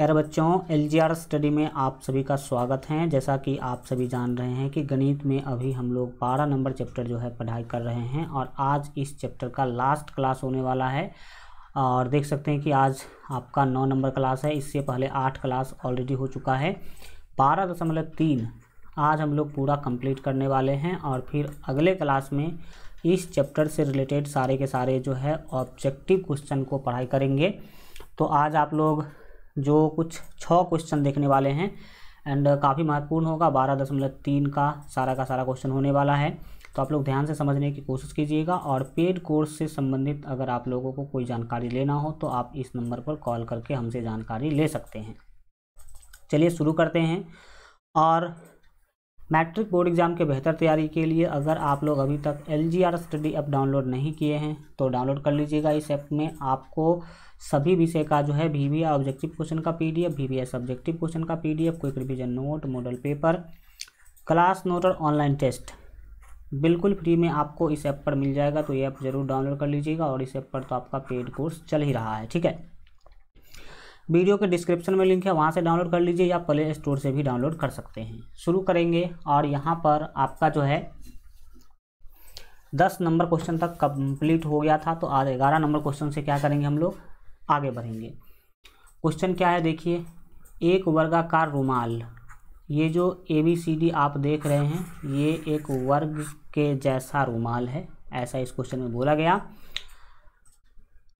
यार बच्चों L study में आप सभी का स्वागत है जैसा कि आप सभी जान रहे हैं कि गणित में अभी हम लोग बारह नंबर चैप्टर जो है पढ़ाई कर रहे हैं और आज इस चैप्टर का लास्ट क्लास होने वाला है और देख सकते हैं कि आज आपका नौ नंबर क्लास है इससे पहले आठ क्लास ऑलरेडी हो चुका है बारह दशमलव तीन आज हम लोग पूरा कंप्लीट करने वाले हैं और फिर अगले क्लास में इस चैप्टर से रिलेटेड सारे के सारे जो है ऑब्जेक्टिव क्वेश्चन को पढ़ाई करेंगे तो आज आप लोग जो कुछ छः क्वेश्चन देखने वाले हैं एंड काफ़ी महत्वपूर्ण होगा बारह दशमलव तीन का सारा का सारा क्वेश्चन होने वाला है तो आप लोग ध्यान से समझने की कोशिश कीजिएगा और पेड कोर्स से संबंधित अगर आप लोगों को कोई जानकारी लेना हो तो आप इस नंबर पर कॉल करके हमसे जानकारी ले सकते हैं चलिए शुरू करते हैं और मैट्रिक बोर्ड एग्ज़ाम के बेहतर तैयारी के लिए अगर आप लोग अभी तक L G R study app download नहीं किए हैं तो डाउनलोड कर लीजिएगा इस ऐप में आपको सभी विषय का जो है वी ऑब्जेक्टिव क्वेश्चन का पी डी सब्जेक्टिव क्वेश्चन का P quick revision note model paper class note और ऑनलाइन टेस्ट बिल्कुल फ्री में आपको इस ऐप पर मिल जाएगा तो ये ऐप जरूर डाउनलोड कर लीजिएगा और इस ऐप पर तो आपका पेड कोर्स चल ही रहा है ठीक है वीडियो के डिस्क्रिप्शन में लिंक है वहाँ से डाउनलोड कर लीजिए या प्ले स्टोर से भी डाउनलोड कर सकते हैं शुरू करेंगे और यहाँ पर आपका जो है दस नंबर क्वेश्चन तक कंप्लीट हो गया था तो आज ग्यारह नंबर क्वेश्चन से क्या करेंगे हम लोग आगे बढ़ेंगे क्वेश्चन क्या है देखिए एक वर्गाकार रुमाल ये जो ए बी सी डी आप देख रहे हैं ये एक वर्ग के जैसा रुमाल है ऐसा इस क्वेश्चन में बोला गया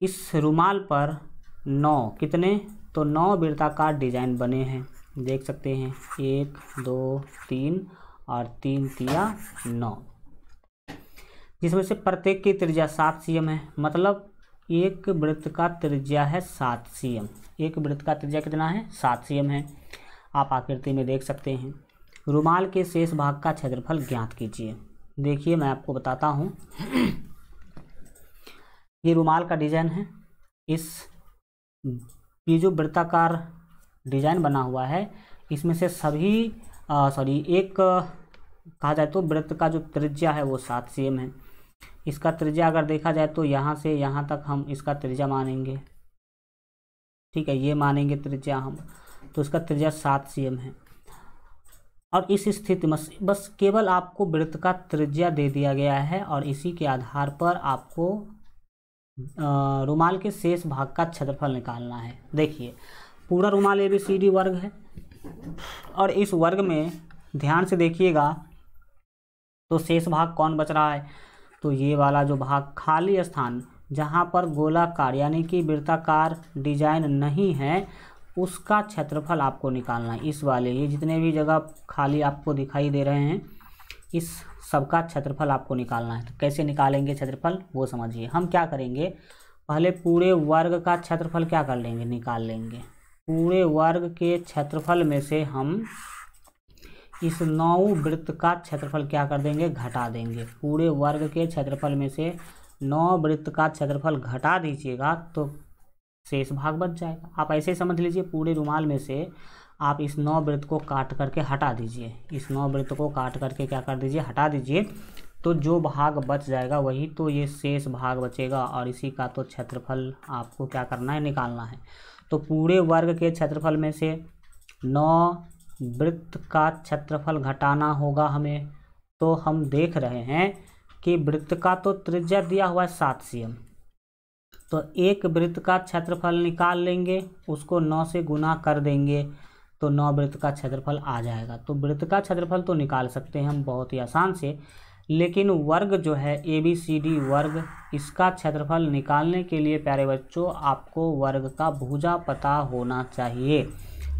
इस रुमाल पर नौ कितने तो नौ वृत्ताकार डिजाइन बने हैं देख सकते हैं एक दो तीन और तीन तिया नौ जिसमें से प्रत्येक की त्रिज्या सात सी है मतलब एक वृत्त का त्रिज्या है सात सी एम एक वृत्त का त्रिज्या कितना है सात सी एम है आप आकृति में देख सकते हैं रुमाल के शेष भाग का क्षेत्रफल ज्ञात कीजिए देखिए मैं आपको बताता हूँ ये रुमाल का डिज़ाइन है इस ये जो वृत्ताकार डिज़ाइन बना हुआ है इसमें से सभी सॉरी एक कहा जाए तो वृत्त का जो त्रिज्या है वो सात सी एम है इसका त्रिज्या अगर देखा जाए तो यहाँ से यहाँ तक हम इसका त्रिज्या मानेंगे ठीक है ये मानेंगे त्रिज्या हम तो इसका त्रिज्या सात सी है और इस स्थिति में बस केवल आपको वृत्त का त्रिज्या दे दिया गया है और इसी के आधार पर आपको रुमाल के शेष भाग का क्षेत्रफल निकालना है देखिए पूरा रुमाल ए बी सी डी वर्ग है और इस वर्ग में ध्यान से देखिएगा तो शेष भाग कौन बच रहा है तो ये वाला जो भाग खाली स्थान जहाँ पर गोलाकार यानी कि वृत्ताकार डिजाइन नहीं है उसका क्षेत्रफल आपको निकालना है इस वाले ये जितने भी जगह खाली आपको दिखाई दे रहे हैं इस सबका क्षेत्रफल आपको निकालना है तो कैसे निकालेंगे क्षेत्रफल वो समझिए हम क्या करेंगे पहले पूरे वर्ग का क्षेत्रफल क्या कर लेंगे निकाल लेंगे पूरे वर्ग के क्षेत्रफल में से हम इस नौ वृत्त का क्षेत्रफल क्या कर देंगे घटा देंगे पूरे वर्ग के क्षेत्रफल में से नौ वृत्त का क्षेत्रफल घटा दीजिएगा तो शेष भाग बच जाएगा आप ऐसे समझ लीजिए पूरे रुमाल में से आप इस नौ वृत्त को काट करके हटा दीजिए इस नौ वृत्त को काट करके क्या कर दीजिए हटा दीजिए तो जो भाग बच जाएगा वही तो ये शेष भाग बचेगा और इसी का तो क्षेत्रफल आपको क्या करना है निकालना है तो पूरे वर्ग के क्षेत्रफल में से नौ वृत्त का क्षेत्रफल घटाना होगा हमें तो हम देख रहे हैं कि वृत्त का तो त्रिज्या दिया हुआ है सात सी एम तो एक वृत्त का क्षेत्रफल निकाल लेंगे उसको नौ से गुना कर देंगे तो नौ वृत्त का क्षेत्रफल आ जाएगा तो वृत्त का क्षेत्रफल तो निकाल सकते हैं हम बहुत ही आसान से लेकिन वर्ग जो है ए बी सी डी वर्ग इसका क्षेत्रफल निकालने के लिए प्यारे बच्चों आपको वर्ग का भुजा पता होना चाहिए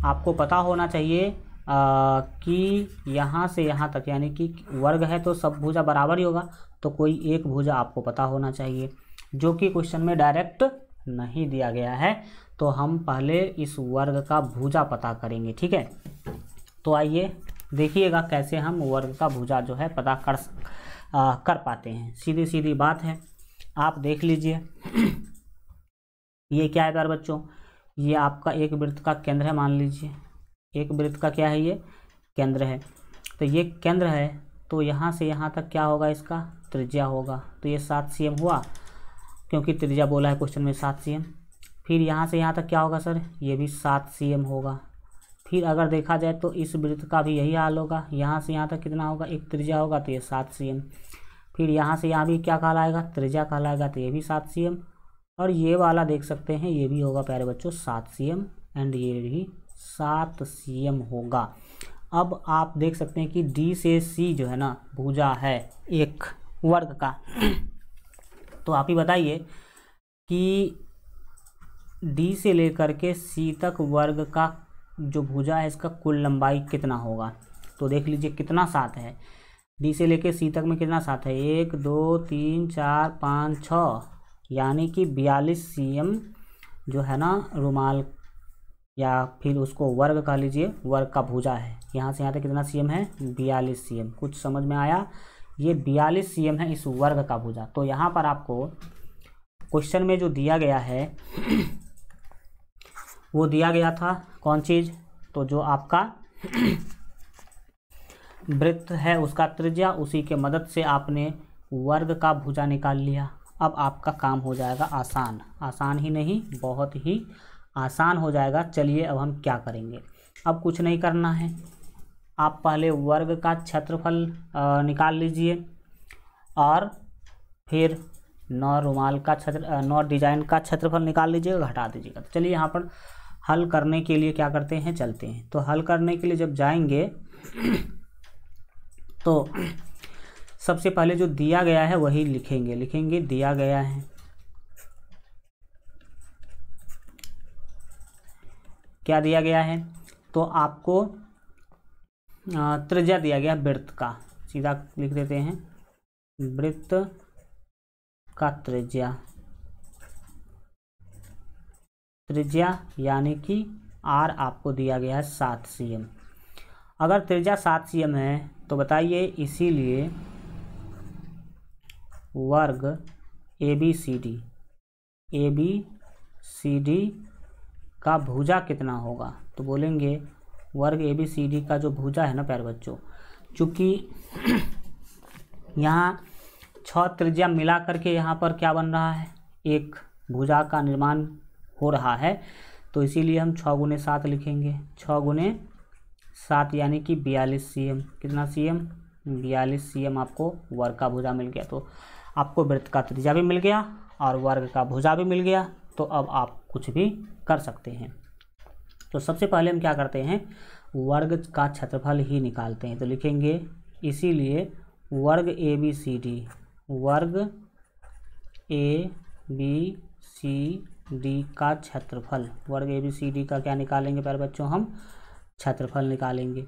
आपको पता होना चाहिए कि यहाँ से यहाँ तक यानी कि वर्ग है तो सब भुजा बराबर ही होगा तो कोई एक भुजा आपको पता होना चाहिए जो कि क्वेश्चन में डायरेक्ट नहीं दिया गया है तो हम पहले इस वर्ग का भुजा पता करेंगे ठीक है तो आइए देखिएगा कैसे हम वर्ग का भुजा जो है पता कर आ, कर पाते हैं सीधी सीधी बात है आप देख लीजिए ये क्या है प्यार बच्चों ये आपका एक वृत्त का केंद्र है मान लीजिए एक वृत्त का क्या है ये केंद्र है तो ये केंद्र है तो यहाँ से यहाँ तक क्या होगा इसका त्रिज्या होगा तो ये सात सी हुआ क्योंकि त्रिज्या बोला है क्वेश्चन में सात सी फिर यहाँ से यहाँ तक क्या होगा सर ये भी सात सी होगा फिर अगर देखा जाए तो इस वृत्त का भी यही हाल होगा यहाँ से यहाँ तक कितना होगा एक त्रिज्या होगा तो ये सात सी फिर यहाँ से यहाँ भी क्या कहलाएगा त्रिज्या कहलाएगा तो ये भी सात सी और ये वाला देख सकते हैं ये भी होगा प्यारे बच्चों सात सी एंड ये भी सात सी एम होगा अब आप देख सकते हैं कि डी से सी जो है ना भुजा है एक वर्ग का तो आप ही बताइए कि डी से लेकर के सी तक वर्ग का जो भुजा है इसका कुल लंबाई कितना होगा तो देख लीजिए कितना सात है डी से लेकर सी तक में कितना सात है एक दो तीन चार पाँच छः यानी कि बयालीस सी एम जो है ना रुमाल या फिर उसको वर्ग कह लीजिए वर्ग का भुजा है यहाँ से यहाँ तक कितना सीएम है बयालीस सीएम कुछ समझ में आया ये बयालीस सीएम है इस वर्ग का भुजा तो यहाँ पर आपको क्वेश्चन में जो दिया गया है वो दिया गया था कौन चीज़ तो जो आपका वृत्त है उसका त्रिज्या उसी के मदद से आपने वर्ग का भुजा निकाल लिया अब आपका काम हो जाएगा आसान आसान ही नहीं बहुत ही आसान हो जाएगा चलिए अब हम क्या करेंगे अब कुछ नहीं करना है आप पहले वर्ग का क्षेत्रफल निकाल लीजिए और फिर नौ रुमाल का क्षेत्र नौ डिजाइन का क्षेत्रफल निकाल लीजिएगा घटा दीजिएगा तो चलिए यहाँ पर हल करने के लिए क्या करते हैं चलते हैं तो हल करने के लिए जब जाएंगे तो सबसे पहले जो दिया गया है वही लिखेंगे लिखेंगे दिया गया है क्या दिया गया है तो आपको त्रिज्या दिया गया वृत्त का सीधा लिख देते हैं वृत्त का त्रिज्या त्रिज्या यानी कि आर आपको दिया गया है सात सी एम अगर त्रिज्या सात सी एम है तो बताइए इसीलिए वर्ग A B C D A B C D का भुजा कितना होगा तो बोलेंगे वर्ग ए बी सी डी का जो भुजा है ना प्यार बच्चों चूँकि यहाँ छ त्रिज्या मिला करके यहाँ पर क्या बन रहा है एक भुजा का निर्माण हो रहा है तो इसीलिए हम छः गुने सात लिखेंगे छ गुने सात यानी कि बयालीस सी एम कितना सी एम बयालीस सी एम आपको वर्ग का भुजा मिल गया तो आपको वृत्त का त्रिज्या भी मिल गया और वर्ग का भुजा भी मिल गया तो अब आप कुछ भी कर सकते हैं तो सबसे पहले हम क्या करते हैं वर्ग का क्षेत्रफल ही निकालते हैं तो लिखेंगे इसीलिए वर्ग ए बी सी डी वर्ग ए बी सी डी का क्षेत्रफल वर्ग ए बी सी डी का क्या निकालेंगे प्यारे बच्चों हम क्षेत्रफल निकालेंगे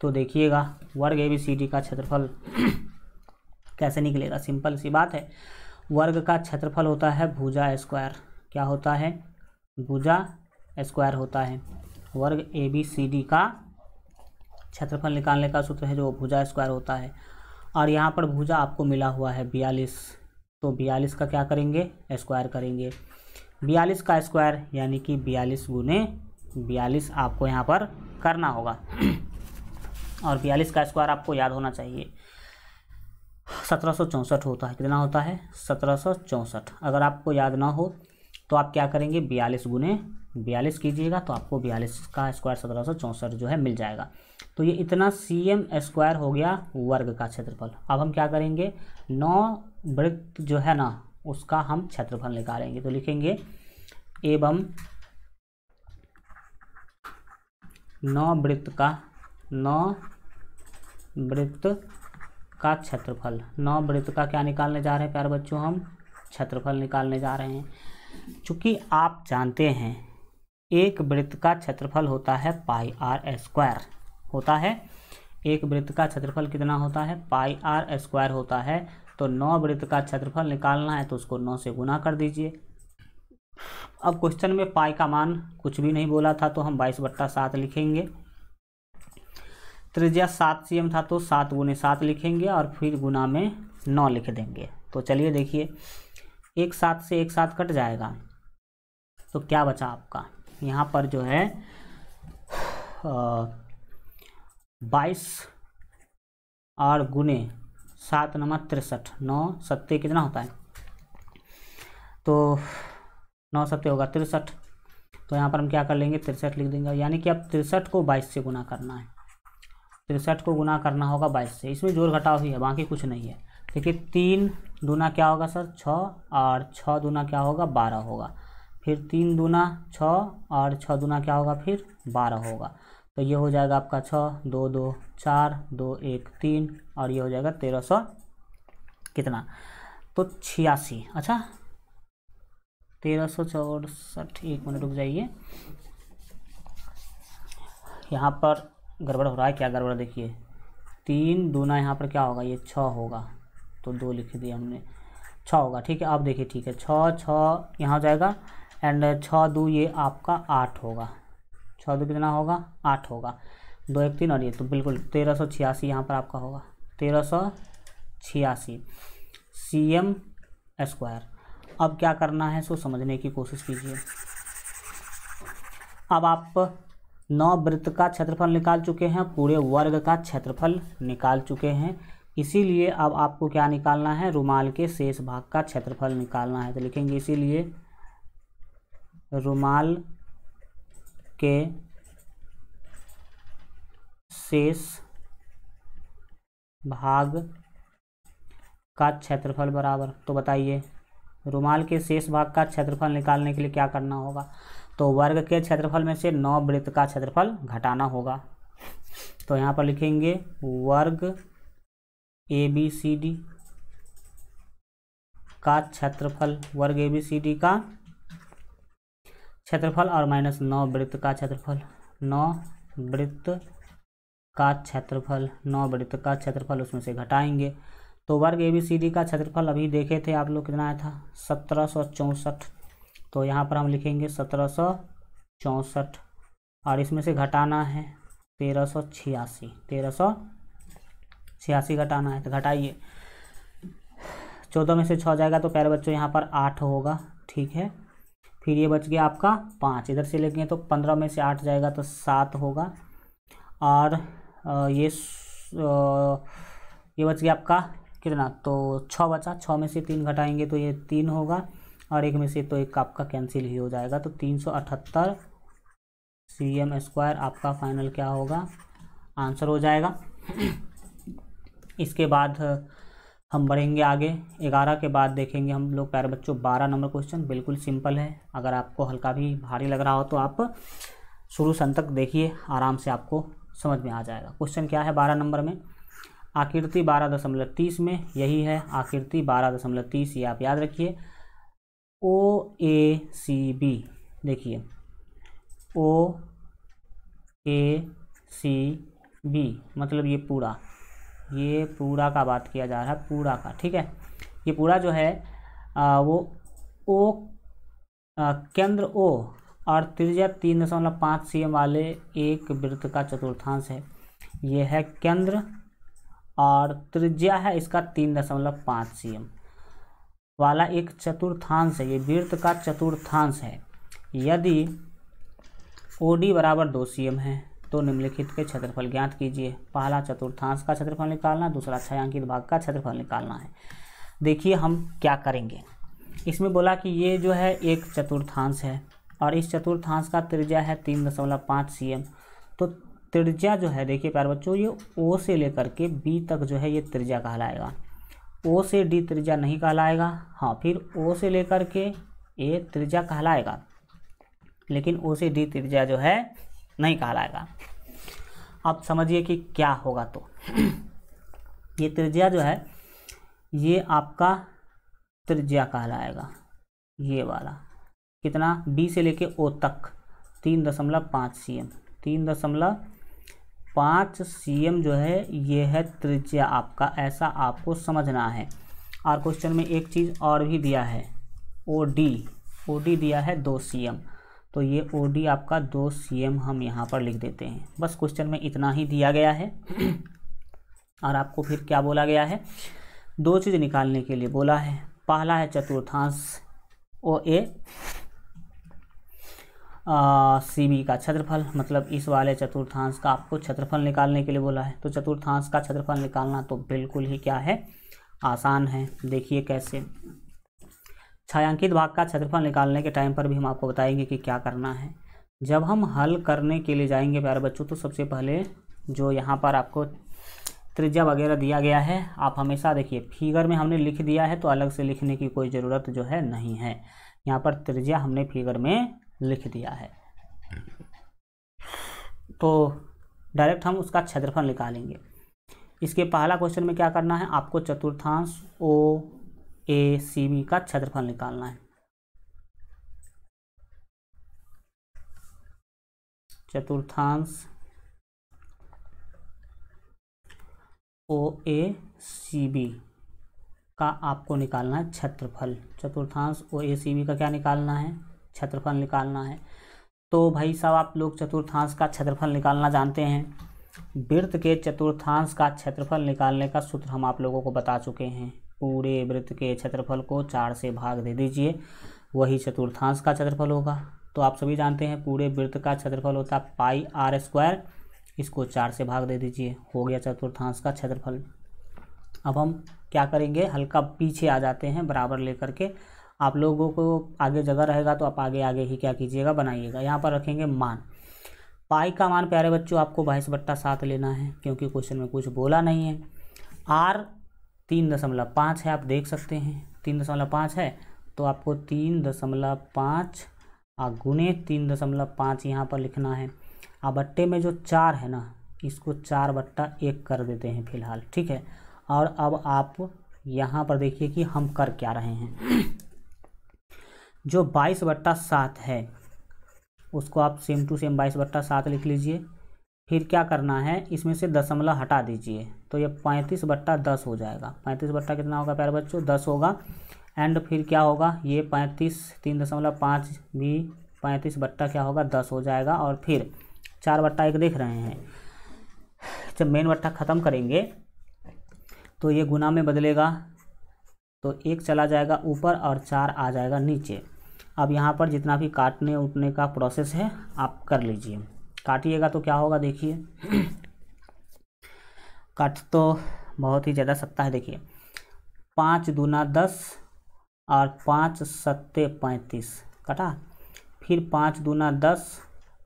तो देखिएगा वर्ग ए बी सी डी का क्षेत्रफल कैसे निकलेगा सिंपल सी बात है वर्ग का क्षेत्रफल होता है भुजा स्क्वायर क्या होता है भुजा स्क्वायर होता है वर्ग ए बी सी डी का क्षेत्रफल निकालने का सूत्र है जो भुजा स्क्वायर होता है और यहाँ पर भुजा आपको मिला हुआ है बयालीस तो बयालीस का क्या करेंगे स्क्वायर करेंगे बयालीस का स्क्वायर यानी कि बयालीस गुने बयालीस आपको यहाँ पर करना होगा और बयालीस का स्क्वायर आपको याद होना चाहिए सत्रह होता है कितना होता है सत्रह अगर आपको याद ना हो तो आप क्या करेंगे बयालीस गुने बयालीस कीजिएगा तो आपको बयालीस का स्क्वायर सत्रह सौ चौंसठ जो है मिल जाएगा तो ये इतना सी एम स्क्वायर हो गया वर्ग का क्षेत्रफल अब हम क्या करेंगे नौ वृत्त जो है ना उसका हम क्षेत्रफल निकालेंगे तो लिखेंगे एवं नौ वृत्त का नौ वृत्त का क्षेत्रफल नौ वृत्त का क्या निकालने जा रहे हैं प्यारे बच्चों हम क्षेत्रफल निकालने जा रहे हैं चूँकि आप जानते हैं एक वृत्त का क्षेत्रफल होता है पाई आर स्क्वायर होता है एक वृत्त का क्षेत्रफल कितना होता है पाई आर स्क्वायर होता है तो नौ वृत्त का क्षेत्रफल निकालना है तो उसको नौ से गुना कर दीजिए अब क्वेश्चन में पाई का मान कुछ भी नहीं बोला था तो हम बाईस बट्टा सात लिखेंगे त्रिज्या सात सी था तो सात गुने सात लिखेंगे और फिर गुना में नौ लिख देंगे तो चलिए देखिए एक साथ से एक साथ कट जाएगा तो क्या बचा आपका यहाँ पर जो है बाईस और गुने सात नंबर तिरसठ नौ सत्य कितना होता है तो नौ सत्य होगा तिरसठ तो यहाँ पर हम क्या कर लेंगे तिरसठ लिख देंगे यानी कि अब तिरसठ को बाईस से गुना करना है तिरसठ को गुना करना होगा बाईस से इसमें जोर घटाव ही है बाकी कुछ नहीं है देखिए तीन दूना क्या होगा सर छः और छः दूना क्या होगा बारह होगा फिर तीन दूना छः और छः दूना क्या होगा फिर बारह होगा तो ये हो जाएगा आपका छः दो दो चार दो एक तीन और ये हो जाएगा तेरह सौ कितना तो छियासी अच्छा तेरह सौ चौसठ एक मिनट रुक जाइए यहाँ पर गड़बड़ हो रहा है क्या गड़बड़ देखिए तीन दूना यहाँ पर क्या होगा ये छः होगा तो दो लिख दिया हमने छः होगा ठीक है आप देखिए ठीक है छः छः यहाँ जाएगा एंड छः दो ये आपका आठ होगा छः दो कितना होगा आठ होगा दो एक तीन और ये तो बिल्कुल तेरह सौ छियासी यहाँ पर आपका होगा तेरह सौ छियासी सी एम स्क्वायर अब क्या करना है सो समझने की कोशिश कीजिए अब आप नौ वृत्त का क्षेत्रफल निकाल चुके हैं पूरे वर्ग का क्षेत्रफल निकाल चुके हैं इसीलिए अब आपको क्या निकालना है रुमाल के शेष भाग का क्षेत्रफल निकालना है तो लिखेंगे इसीलिए रुमाल के शेष भाग का क्षेत्रफल बराबर तो बताइए रुमाल के शेष भाग का क्षेत्रफल निकालने के लिए क्या करना होगा तो वर्ग के क्षेत्रफल में से नौ वृत्त का क्षेत्रफल घटाना होगा तो यहाँ पर लिखेंगे वर्ग ए बी सी डी का क्षेत्रफल वर्ग ए बी सी डी का क्षेत्रफल और माइनस नौ वृत्त का क्षेत्रफल नौ वृत्त का क्षेत्रफल नौ वृत्त का क्षेत्रफल उसमें से घटाएंगे तो वर्ग ए बी सी डी का क्षेत्रफल अभी देखे थे आप लोग कितना आया था सत्रह सौ चौंसठ तो यहाँ पर हम लिखेंगे सत्रह सौ चौंसठ और इसमें से घटाना है तेरह सौ छियासी तेरह सौ छियासी घटाना है तो घटाइए चौदह में से छः जाएगा तो प्यारे बच्चों यहाँ पर आठ होगा ठीक है फिर ये बच गया आपका पाँच इधर से लेके तो पंद्रह में से आठ जाएगा तो सात होगा और ये ये बच गया आपका कितना तो छः बचा छः में से तीन घटाएंगे तो ये तीन होगा और एक में से तो एक आपका कैंसिल ही हो जाएगा तो तीन सौ अठहत्तर सी एम स्क्वायर आपका फाइनल क्या होगा आंसर हो जाएगा इसके बाद हम बढ़ेंगे आगे ग्यारह के बाद देखेंगे हम लोग प्यारे बच्चों बारह नंबर क्वेश्चन बिल्कुल सिंपल है अगर आपको हल्का भी भारी लग रहा हो तो आप शुरू से अंत तक देखिए आराम से आपको समझ में आ जाएगा क्वेश्चन क्या है बारह नंबर में आकृति बारह दशमलव तीस में यही है आकृति बारह दशमलव तीस ये आप याद रखिए ओ ए सी बी देखिए ओ ए सी बी मतलब ये पूरा ये पूरा का बात किया जा रहा है पूरा का ठीक है ये पूरा जो है आ, वो ओ आ, केंद्र ओ और त्रिज्या तीन दशमलव पाँच सी वाले एक वृत्त का चतुर्थांश है ये है केंद्र और त्रिज्या है इसका तीन दशमलव पाँच सी वाला एक चतुर्थांश है ये वृत्त का चतुर्थांश है यदि ओ डी बराबर दो सी है तो निम्नलिखित के क्षेत्रफल ज्ञात कीजिए पहला चतुर्थांश का क्षेत्रफल निकालना दूसरा छयांकित भाग का क्षेत्रफल निकालना है देखिए हम क्या करेंगे इसमें बोला कि ये जो है एक चतुर्थांश है और इस चतुर्थांश का त्रिज्या है तीन दशमलव पाँच सी एम तो त्रिज्या जो है देखिए प्यार बच्चों ये ओ से लेकर के बी तक जो है ये त्रिज्या कहलाएगा ओ से डी त्रिज्या नहीं कहलाएगा हाँ फिर ओ से लेकर के ए त्रिज्या कहलाएगा लेकिन ओ से डी त्रिज्या जो है नहीं कहलाएगा आप समझिए कि क्या होगा तो ये त्रिज्या जो है ये आपका त्रिज्या कहलाएगा ये वाला कितना बी से लेके ओ तक तीन दशमलव पाँच सी एम तीन दशमलव पाँच सी एम जो है ये है त्रिज्या आपका ऐसा आपको समझना है और क्वेश्चन में एक चीज़ और भी दिया है ओ डी ओ डी दिया है दो सी एम तो ये ओ डी आपका दो सी एम हम यहाँ पर लिख देते हैं बस क्वेश्चन में इतना ही दिया गया है और आपको फिर क्या बोला गया है दो चीज़ निकालने के लिए बोला है पहला है चतुर्थांश ओ ए सी बी का क्षेत्रफल मतलब इस वाले चतुर्थांश का आपको क्षेत्रफल निकालने के लिए बोला है तो चतुर्थांश का क्षेत्रफल निकालना तो बिल्कुल ही क्या है आसान है देखिए कैसे छायांकित भाग का क्षेत्रफल निकालने के टाइम पर भी हम आपको बताएंगे कि क्या करना है जब हम हल करने के लिए जाएंगे प्यारे बच्चों तो सबसे पहले जो यहाँ पर आपको त्रिज्या वगैरह दिया गया है आप हमेशा देखिए फिगर में हमने लिख दिया है तो अलग से लिखने की कोई ज़रूरत जो है नहीं है यहाँ पर त्रिज्या हमने फिगर में लिख दिया है तो डायरेक्ट हम उसका क्षेत्रफल निकालेंगे इसके पहला क्वेश्चन में क्या करना है आपको चतुर्थांश ओ ए सी बी का क्षेत्रफल निकालना है चतुर्थांश ओ ए सी बी का आपको निकालना है क्षेत्रफल चतुर्थांश ओ ए सी बी का क्या निकालना है क्षेत्रफल निकालना है तो भाई साहब आप लोग चतुर्थांश का क्षेत्रफल निकालना जानते हैं वृत्त के चतुर्थांश का क्षेत्रफल निकालने का सूत्र हम आप लोगों को बता चुके हैं पूरे वृत्त के क्षेत्रफल को चार से भाग दे दीजिए वही चतुर्थांश का क्षेत्रफल होगा तो आप सभी जानते हैं पूरे वृत्त का क्षेत्रफल होता है पाई आर स्क्वायर इसको चार से भाग दे दीजिए हो गया चतुर्थांश का क्षेत्रफल अब हम क्या करेंगे हल्का पीछे आ जाते हैं बराबर लेकर के आप लोगों को आगे जगह रहेगा तो आप आगे आगे ही क्या कीजिएगा बनाइएगा यहाँ पर रखेंगे मान पाई का मान प्यारे बच्चों आपको बाईस बट्टा सात लेना है क्योंकि क्वेश्चन में कुछ बोला नहीं है आर तीन दशमलव पाँच है आप देख सकते हैं तीन दशमलव पाँच है तो आपको तीन दशमलव पाँच गुने तीन दशमलव पाँच यहाँ पर लिखना है आ बट्टे में जो चार है ना इसको चार बट्टा एक कर देते हैं फिलहाल ठीक है और अब आप यहाँ पर देखिए कि हम कर क्या रहे हैं जो बाईस बट्टा सात है उसको आप सेम टू सेम बाईस बट्टा सात लिख लीजिए फिर क्या करना है इसमें से दशमलव हटा दीजिए तो ये पैंतीस बट्टा दस हो जाएगा पैंतीस बट्टा कितना होगा प्यारे बच्चों दस होगा एंड फिर क्या होगा ये पैंतीस तीन दशमलव पाँच भी पैंतीस बट्टा क्या होगा दस हो जाएगा और फिर चार बट्टा एक देख रहे हैं जब मेन बट्टा ख़त्म करेंगे तो ये गुना में बदलेगा तो एक चला जाएगा ऊपर और चार आ जाएगा नीचे अब यहाँ पर जितना भी काटने उठने का प्रोसेस है आप कर लीजिए काटिएगा तो क्या होगा देखिए कट तो बहुत ही ज़्यादा सत्ता है देखिए पाँच दूना दस और पाँच सत्ते पैंतीस कटा फिर पाँच दूना दस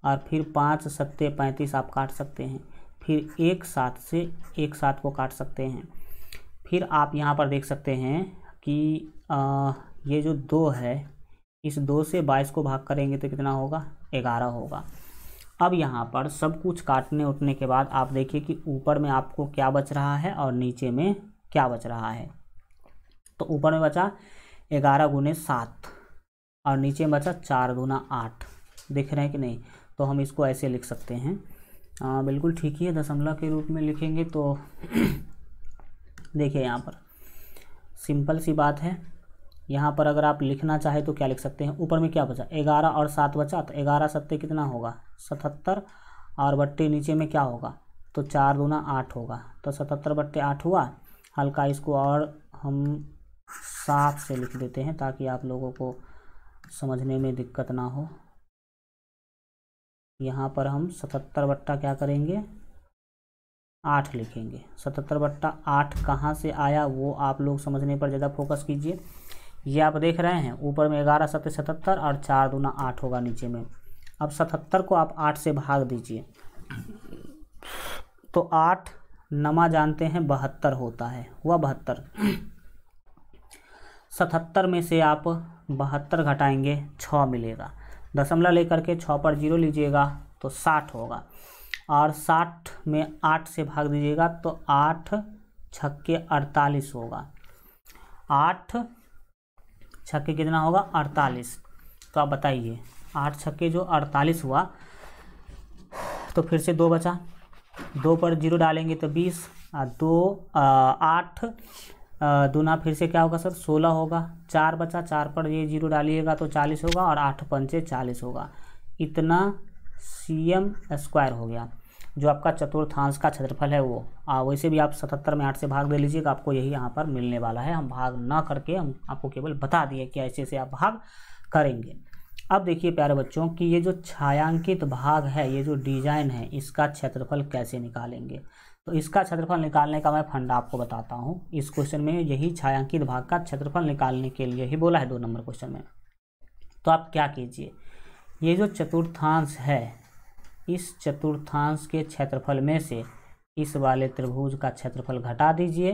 और फिर पाँच सत्ते पैंतीस आप काट सकते हैं फिर एक साथ से एक साथ को काट सकते हैं फिर आप यहाँ पर देख सकते हैं कि आ, ये जो दो है इस दो से बाईस को भाग करेंगे तो कितना होगा ग्यारह होगा अब यहाँ पर सब कुछ काटने उठने के बाद आप देखिए कि ऊपर में आपको क्या बच रहा है और नीचे में क्या बच रहा है तो ऊपर में बचा ग्यारह गुने सात और नीचे में बचा चार गुना आठ देख रहे हैं कि नहीं तो हम इसको ऐसे लिख सकते हैं आ, बिल्कुल ठीक ही है दशमलव के रूप में लिखेंगे तो देखिए यहाँ पर सिंपल सी बात है यहाँ पर अगर आप लिखना चाहे तो क्या लिख सकते हैं ऊपर में क्या बचा ग्यारह और सात बचा तो ग्यारह सत्ते कितना होगा सतहत्तर और बट्टे नीचे में क्या होगा तो चार दूना आठ होगा तो सतहत्तर बट्टे आठ हुआ हल्का इसको और हम साफ से लिख देते हैं ताकि आप लोगों को समझने में दिक्कत ना हो यहाँ पर हम सतहत्तर बट्टा क्या करेंगे आठ लिखेंगे सतहत्तर बट्टा आठ कहाँ से आया वो आप लोग समझने पर ज़्यादा फोकस कीजिए ये आप देख रहे हैं ऊपर में ग्यारह सत्य सतहत्तर और चार दूना आठ होगा नीचे में अब सतहत्तर को आप आठ से भाग दीजिए तो आठ नमा जानते हैं बहत्तर होता है हुआ बहत्तर सतहत्तर में से आप बहत्तर घटाएंगे छ मिलेगा दशमलव लेकर के छः पर जीरो लीजिएगा तो साठ होगा और साठ में आठ से भाग दीजिएगा तो आठ छक्के अड़तालीस होगा आठ छक्के कितना होगा अड़तालीस तो आप बताइए आठ छक्के जो अड़तालीस हुआ तो फिर से दो बचा दो पर जीरो डालेंगे तो बीस दो आठ दूना फिर से क्या होगा सर सोलह होगा चार बचा चार पर ये जीरो डालिएगा तो चालीस होगा और आठ पंचे चालीस होगा इतना सी एम स्क्वायर हो गया जो आपका चतुर्थांश का क्षेत्रफल है वो आ, वैसे भी आप सतहत्तर में आठ से भाग दे लीजिएगा आपको यही यहाँ पर मिलने वाला है हम भाग ना करके हम आपको केवल बता दिए कि ऐसे से आप भाग करेंगे अब देखिए प्यारे बच्चों कि ये जो छायांकित भाग है ये जो डिजाइन है इसका क्षेत्रफल कैसे निकालेंगे तो इसका क्षेत्रफल निकालने का मैं फंडा आपको बताता हूँ इस क्वेश्चन में यही छायांकित भाग का क्षेत्रफल निकालने के लिए ही बोला है दो नंबर क्वेश्चन में तो आप क्या कीजिए ये जो चतुर्थांश है इस चतुर्थांश के क्षेत्रफल में से इस वाले त्रिभुज का क्षेत्रफल घटा दीजिए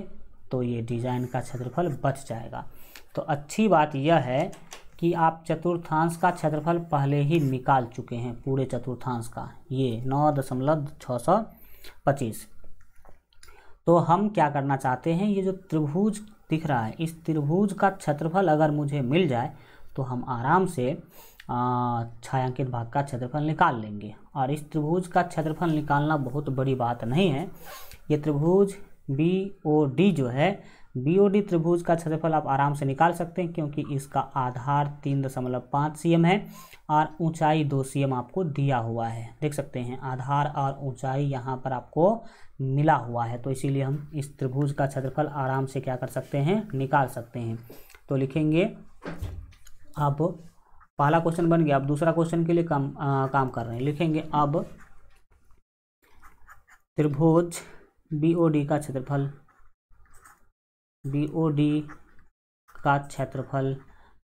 तो ये डिजाइन का क्षेत्रफल बच जाएगा तो अच्छी बात यह है कि आप चतुर्थांश का क्षेत्रफल पहले ही निकाल चुके हैं पूरे चतुर्थांश का ये नौ दशमलव छः सौ पच्चीस तो हम क्या करना चाहते हैं ये जो त्रिभुज दिख रहा है इस त्रिभुज का क्षेत्रफल अगर मुझे मिल जाए तो हम आराम से छायांकित भाग का क्षेत्रफल निकाल लेंगे और इस त्रिभुज का क्षेत्रफल निकालना बहुत बड़ी बात नहीं है ये त्रिभुज बी ओ डी जो है बी ओ डी त्रिभुज का क्षेत्रफल आप आराम से निकाल सकते हैं क्योंकि इसका आधार तीन दशमलव पाँच सी है और ऊंचाई दो सी आपको दिया हुआ है देख सकते हैं आधार और ऊंचाई यहाँ पर आपको मिला हुआ है तो इसीलिए हम इस त्रिभुज का क्षेत्रफल आराम से क्या कर सकते हैं निकाल सकते हैं तो लिखेंगे अब पहला क्वेश्चन बन गया अब दूसरा क्वेश्चन के लिए काम आ, काम कर रहे हैं लिखेंगे अब त्रिभुज बी का क्षेत्रफल बी का क्षेत्रफल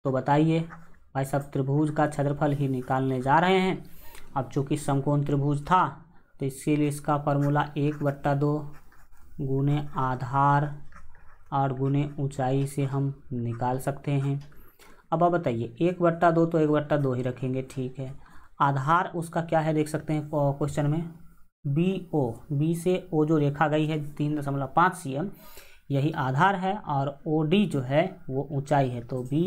तो बताइए भाई साहब त्रिभुज का क्षेत्रफल ही निकालने जा रहे हैं अब चूंकि समकोण त्रिभुज था तो इसके लिए इसका फॉर्मूला एक बट्टा दो गुने आधार और गुने ऊंचाई से हम निकाल सकते हैं अब आप बताइए एक बट्टा दो तो एक बट्टा दो ही रखेंगे ठीक है आधार उसका क्या है देख सकते हैं क्वेश्चन में बी ओ बी से ओ जो रेखा गई है तीन दशमलव पाँच सी एम यही आधार है और ओ डी जो है वो ऊंचाई है तो बी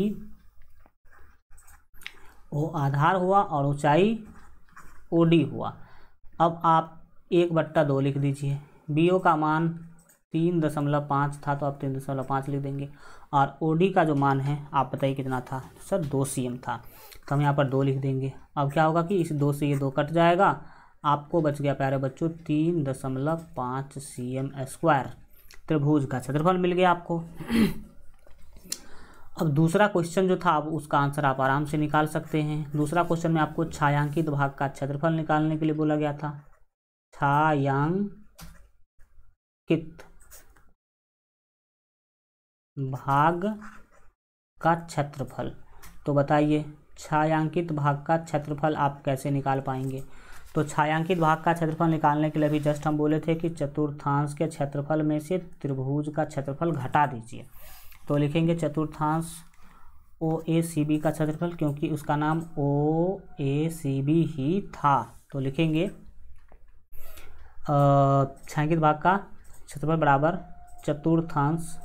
ओ आधार हुआ और ऊंचाई ओ डी हुआ अब आप एक बट्टा दो लिख दीजिए बी ओ का मान तीन दशमलव पाँच था तो आप तीन दशमलव पाँच लिख देंगे और ओ डी का जो मान है आप बताइए कितना था सर दो सी एम था तो हम यहाँ पर दो लिख देंगे अब क्या होगा कि इस दो से ये दो कट जाएगा आपको बच गया प्यारे बच्चों तीन दशमलव पाँच सी एम स्क्वायर त्रिभुज का क्षेत्रफल मिल गया आपको अब दूसरा क्वेश्चन जो था अब उसका आंसर आप आराम से निकाल सकते हैं दूसरा क्वेश्चन में आपको छायांकित भाग का क्षेत्रफल निकालने के लिए बोला गया था छायांकित भाग का क्षेत्रफल तो बताइए छायांकित भाग का क्षेत्रफल आप कैसे निकाल पाएंगे तो छायांकित भाग का क्षेत्रफल निकालने के लिए भी जस्ट हम बोले थे कि चतुर्थांश के क्षेत्रफल में से त्रिभुज का क्षेत्रफल घटा दीजिए तो लिखेंगे चतुर्थांश ओ ए सी बी का क्षेत्रफल क्योंकि उसका नाम ओ ए सी बी ही था तो लिखेंगे छायांकित भाग का क्षेत्रफल बराबर चतुर्थांश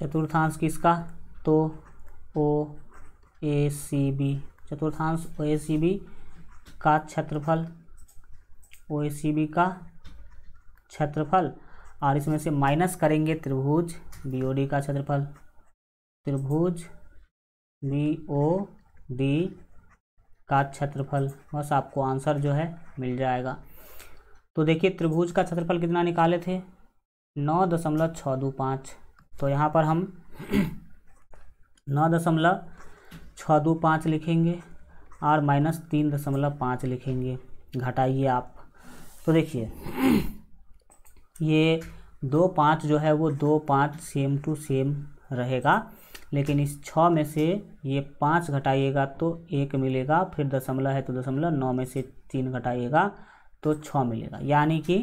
चतुर्थांश किसका तो ओ ए सी बी चतुर्थांश ओ ए सी बी का क्षेत्रफल ओ ए सी बी का क्षेत्रफल और इसमें से माइनस करेंगे त्रिभुज बी ओ डी का क्षेत्रफल त्रिभुज बी ओ डी का क्षेत्रफल बस आपको आंसर जो है मिल जाएगा तो देखिए त्रिभुज का क्षेत्रफल कितना निकाले थे नौ दशमलव छः दो पाँच तो यहाँ पर हम नौ दशमलव छः दो पाँच लिखेंगे और माइनस तीन दशमलव पाँच लिखेंगे घटाइए आप तो देखिए ये दो पाँच जो है वो दो पाँच सेम टू सेम रहेगा लेकिन इस छः में से ये पाँच घटाइएगा तो एक मिलेगा फिर दशमलव है तो दशमलव नौ में से तीन घटाइएगा तो छः मिलेगा यानी कि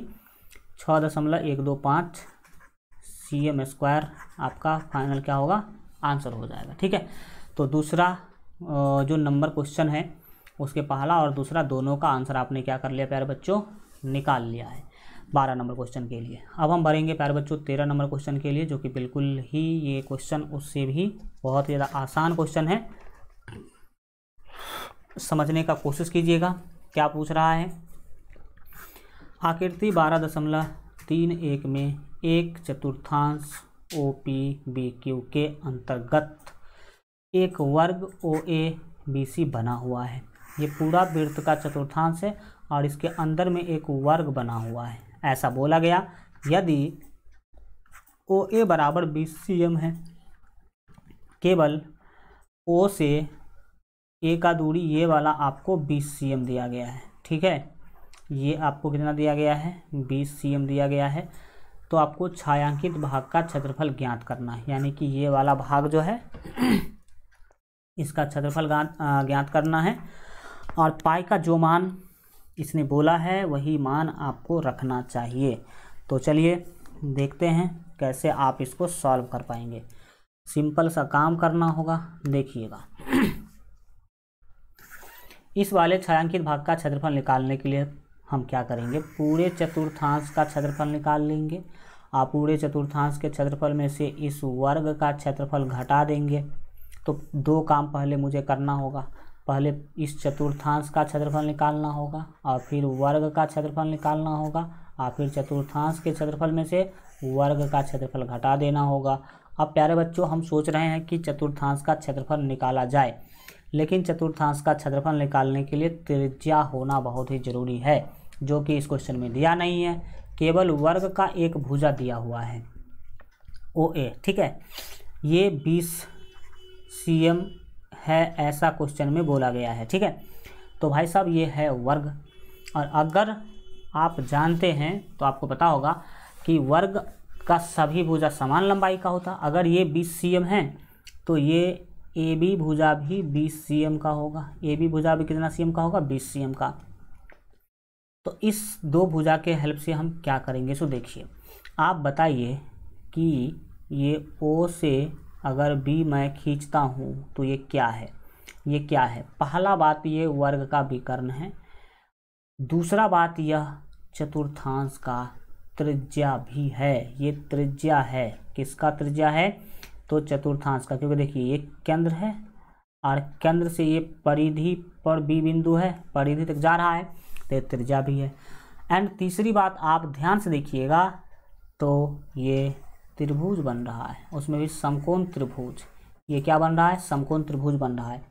छः दशमलव एक दो पाँच सी एम स्क्वायर आपका फाइनल क्या होगा आंसर हो जाएगा ठीक है तो दूसरा जो नंबर क्वेश्चन है उसके पहला और दूसरा दोनों का आंसर आपने क्या कर लिया प्यारे बच्चों निकाल लिया है बारह नंबर क्वेश्चन के लिए अब हम भरेंगे प्यारे बच्चों तेरह नंबर क्वेश्चन के लिए जो कि बिल्कुल ही ये क्वेश्चन उससे भी बहुत ही ज़्यादा आसान क्वेश्चन है समझने का कोशिश कीजिएगा क्या पूछ रहा है आकृति बारह दशमलव तीन एक में एक चतुर्थांश ओ पी बी क्यू के अंतर्गत एक वर्ग ओ ए बी सी बना हुआ है ये पूरा वृत्त का चतुर्थांश है और इसके अंदर में एक वर्ग बना हुआ है ऐसा बोला गया यदि ओ ए बराबर बी सी एम है केवल ओ से ए का दूरी ये वाला आपको बीस सी एम दिया गया है ठीक है ये आपको कितना दिया गया है बीस सी एम दिया गया है तो आपको छायांकित भाग का क्षेत्रफल ज्ञात करना है यानी कि ये वाला भाग जो है इसका क्षेत्रफल ज्ञात करना है और पाई का जो मान इसने बोला है वही मान आपको रखना चाहिए तो चलिए देखते हैं कैसे आप इसको सॉल्व कर पाएंगे सिंपल सा काम करना होगा देखिएगा इस वाले छायांकित भाग का क्षेत्रफल निकालने के लिए हम क्या करेंगे पूरे चतुर्थांश का क्षेत्रफल निकाल लेंगे आप पूरे चतुर्थांश के क्षेत्रफल में से इस वर्ग का क्षेत्रफल घटा देंगे तो दो काम पहले मुझे करना होगा पहले इस चतुर्थांश का क्षेत्रफल निकालना होगा और फिर वर्ग का क्षेत्रफल निकालना होगा और फिर चतुर्थांश के क्षेत्रफल में से वर्ग का क्षेत्रफल घटा देना होगा अब प्यारे बच्चों हम सोच रहे हैं कि चतुर्थांश का क्षेत्रफल निकाला जाए लेकिन चतुर्थांश का क्षेत्रफल निकालने के लिए त्रिज्या होना बहुत ही ज़रूरी है जो कि इस क्वेश्चन में दिया नहीं है केवल वर्ग का एक भुजा दिया हुआ है ओ ए ठीक है ये बीस सी एम है ऐसा क्वेश्चन में बोला गया है ठीक है तो भाई साहब ये है वर्ग और अगर आप जानते हैं तो आपको पता होगा कि वर्ग का सभी भुजा समान लंबाई का होता अगर ये बीस सी एम है तो ये ए बी भुजा भी बीस सी एम का होगा ए बी भुजा भी कितना सी एम का होगा बीस सी एम का तो इस दो भुजा के हेल्प से हम क्या करेंगे सो देखिए आप बताइए कि ये ओ से अगर बी मैं खींचता हूँ तो ये क्या है ये क्या है पहला बात ये वर्ग का विकर्ण है दूसरा बात यह चतुर्थांश का त्रिज्या भी है ये त्रिज्या है किसका त्रिज्या है तो चतुर्थांश का क्योंकि देखिए ये केंद्र है और केंद्र से ये परिधि पर बी बिंदु है परिधि तक जा रहा है तो त्रिज्या भी है एंड तीसरी बात आप ध्यान से देखिएगा तो ये त्रिभुज बन रहा है उसमें भी समकोण त्रिभुज ये क्या बन रहा है समकोण त्रिभुज बन रहा है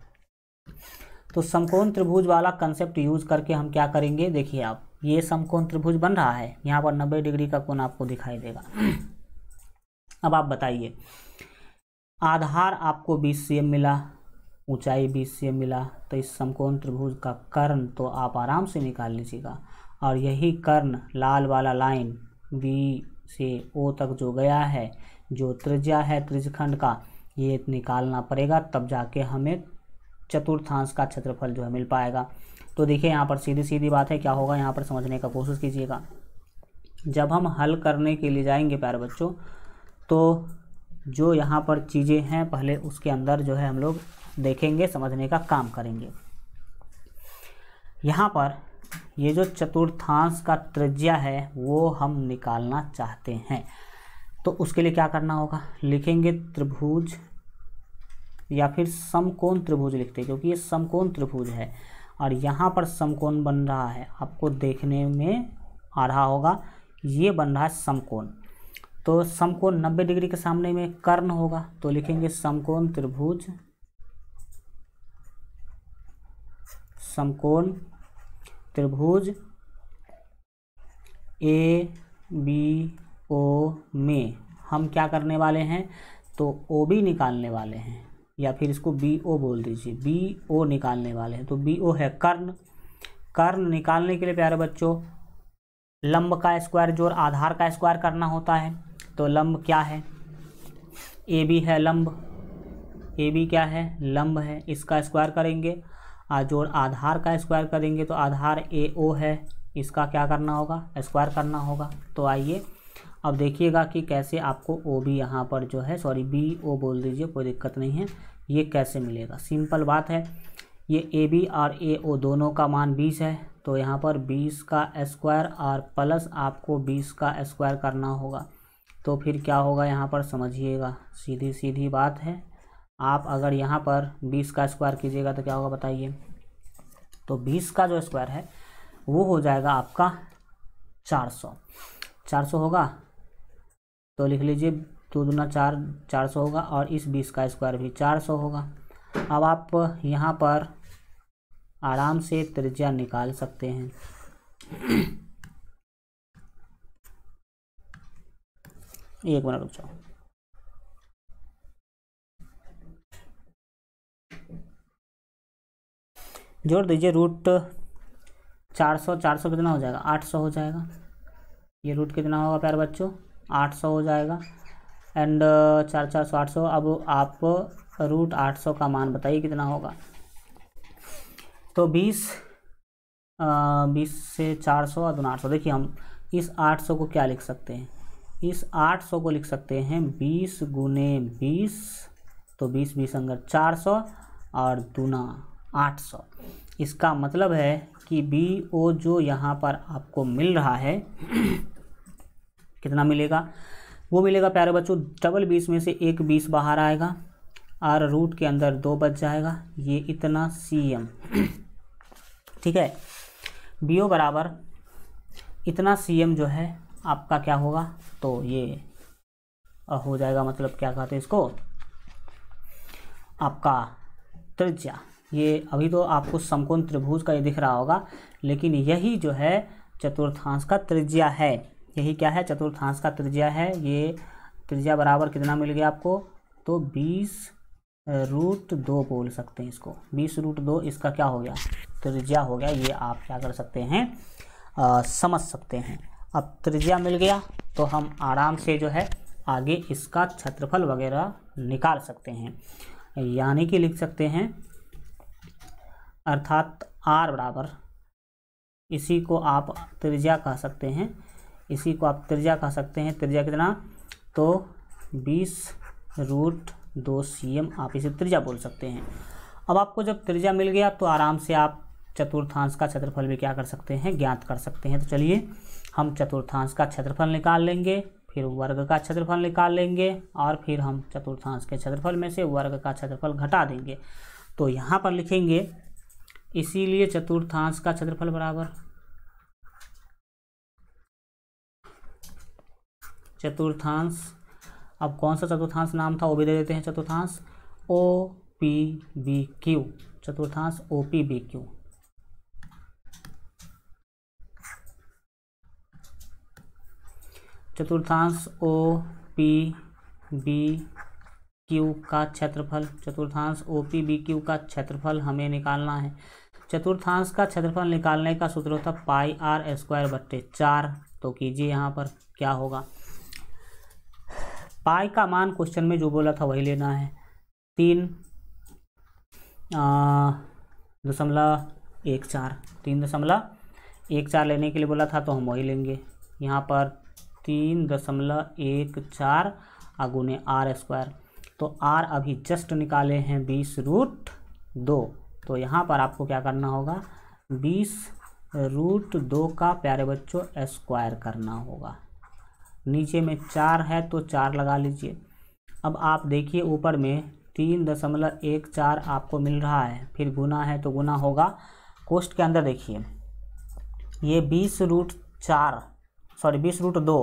तो समकोण त्रिभुज वाला कंसेप्ट यूज करके हम क्या करेंगे देखिए आप ये समकोण त्रिभुज बन रहा है यहाँ पर नब्बे डिग्री का कोण आपको दिखाई देगा अब आप बताइए आधार आपको बीस सी मिला ऊंचाई बीस सी मिला तो इस समकोण त्रिभुज का कर्ण तो आप आराम से निकाल लीजिएगा और यही कर्ण लाल वाला लाइन बी से ओ तक जो गया है जो त्रिज्या है त्रिजखंड का ये निकालना पड़ेगा तब जाके हमें चतुर्थांश का क्षेत्रफल जो है मिल पाएगा तो देखिए यहाँ पर सीधी सीधी बात है क्या होगा यहाँ पर समझने का कोशिश कीजिएगा जब हम हल करने के लिए जाएंगे प्यारे बच्चों तो जो यहाँ पर चीज़ें हैं पहले उसके अंदर जो है हम लोग देखेंगे समझने का काम करेंगे यहाँ पर ये जो चतुर्थांश का त्रिज्या है वो हम निकालना चाहते हैं तो उसके लिए क्या करना होगा लिखेंगे त्रिभुज या फिर समकोण त्रिभुज लिखते हैं क्योंकि ये समकोण त्रिभुज है और यहाँ पर समकोण बन रहा है आपको देखने में आ रहा होगा ये बन रहा है समकोण तो समकोण 90 डिग्री के सामने में कर्ण होगा तो लिखेंगे समकोण त्रिभुज समकोण त्रिभुज ए बी ओ में हम क्या करने वाले हैं तो ओ बी निकालने वाले हैं या फिर इसको बी ओ बोल दीजिए बी ओ निकालने वाले हैं तो बी ओ है कर्ण कर्ण निकालने के लिए प्यारे बच्चों लंब का स्क्वायर जोड़ आधार का स्क्वायर करना होता है तो लंब क्या है ए बी है लंब ए बी क्या है लंब है इसका स्क्वायर करेंगे और जो आधार का स्क्वायर करेंगे तो आधार ए ओ है इसका क्या करना होगा स्क्वायर करना होगा तो आइए अब देखिएगा कि कैसे आपको ओ बी यहाँ पर जो है सॉरी बी ओ बोल दीजिए कोई दिक्कत नहीं है ये कैसे मिलेगा सिंपल बात है ये ए बी और ए ओ दोनों का मान बीस है तो यहाँ पर बीस का स्क्वायर और प्लस आपको बीस का स्क्वायर करना होगा तो फिर क्या होगा यहाँ पर समझिएगा सीधी सीधी बात है आप अगर यहाँ पर बीस का स्क्वायर कीजिएगा तो क्या होगा बताइए तो बीस का जो स्क्वायर है वो हो जाएगा आपका चार सौ चार सौ होगा तो लिख लीजिए दो दुना चार चार सौ होगा और इस बीस का स्क्वायर भी चार सौ होगा अब आप यहाँ पर आराम से त्रिज्या निकाल सकते हैं एक मिनट रुक जाओ जोड़ दीजिए रूट चार सौ चार सौ कितना हो जाएगा आठ सौ हो जाएगा ये रूट कितना होगा प्यार बच्चों आठ सौ हो जाएगा एंड uh, चार चार सौ आठ सौ अब आप रूट आठ सौ का मान बताइए कितना होगा तो बीस uh, बीस से चार सौ और दोनों आठ सौ देखिए हम इस आठ सौ को क्या लिख सकते हैं इस 800 को लिख सकते हैं 20 गुने बीस तो 20 बीस अंगर 400 और दूना 800 इसका मतलब है कि बी ओ जो यहाँ पर आपको मिल रहा है कितना मिलेगा वो मिलेगा प्यारे बच्चों डबल बीस में से एक बीस बाहर आएगा और रूट के अंदर दो बच जाएगा ये इतना सी एम ठीक है बी ओ बराबर इतना सी एम जो है आपका क्या होगा तो ये हो जाएगा मतलब क्या कहते हैं इसको आपका त्रिज्या ये अभी तो आपको समकोण त्रिभुज का ये दिख रहा होगा लेकिन यही जो है चतुर्थांश का त्रिज्या है यही क्या है चतुर्थांश का त्रिज्या है ये त्रिज्या बराबर कितना मिल गया आपको तो बीस रूट दो बोल सकते हैं इसको बीस रूट दो इसका क्या हो गया त्रिज्या हो गया ये आप क्या कर सकते हैं आ, समझ सकते हैं अब त्रिज्या मिल गया तो हम आराम से जो है आगे इसका क्षेत्रफल वगैरह निकाल सकते हैं यानी कि लिख सकते हैं अर्थात आर बराबर इसी को आप त्रिज्या कह सकते हैं इसी को आप त्रिज्या कह सकते हैं त्रिज्या कितना तो बीस रूट दो सी एम आप इसे त्रिज्या बोल सकते हैं अब आपको जब त्रिज्या मिल गया तो आराम से आप चतुर्थांश का क्षेत्रफल भी क्या कर सकते हैं ज्ञात कर सकते हैं तो चलिए हम चतुर्थांश का क्षेत्रफल निकाल लेंगे फिर वर्ग का क्षेत्रफल निकाल लेंगे और फिर हम चतुर्थांश के क्षेत्रफल में से वर्ग का क्षेत्रफल घटा देंगे तो यहाँ पर लिखेंगे इसीलिए चतुर्थांश का क्षेत्रफल बराबर चतुर्थांश अब कौन सा चतुर्थांश नाम था वो भी दे देते हैं चतुर्थांश ओ पी बी क्यू चतुर्थांश ओ पी बी क्यू चतुर्थांश ओ पी बी क्यू का क्षेत्रफल चतुर्थांश ओ पी बी क्यू का क्षेत्रफल हमें निकालना है चतुर्थांश का क्षेत्रफल निकालने का सूत्र होता पाई आर स्क्वायर बट्टे चार तो कीजिए यहाँ पर क्या होगा पाई का मान क्वेश्चन में जो बोला था वही लेना है तीन दशमलव एक चार तीन दशमलव एक चार लेने के लिए बोला था तो हम वही लेंगे यहाँ पर तीन दशमलव एक चार आगुने आर स्क्वायर तो आर अभी जस्ट निकाले हैं बीस रूट दो तो यहाँ पर आपको क्या करना होगा बीस रूट दो का प्यारे बच्चों स्क्वायर करना होगा नीचे में चार है तो चार लगा लीजिए अब आप देखिए ऊपर में तीन दशमलव एक चार आपको मिल रहा है फिर गुना है तो गुना होगा कोष्ट के अंदर देखिए ये बीस रूट चार सॉरी बीस रूट दो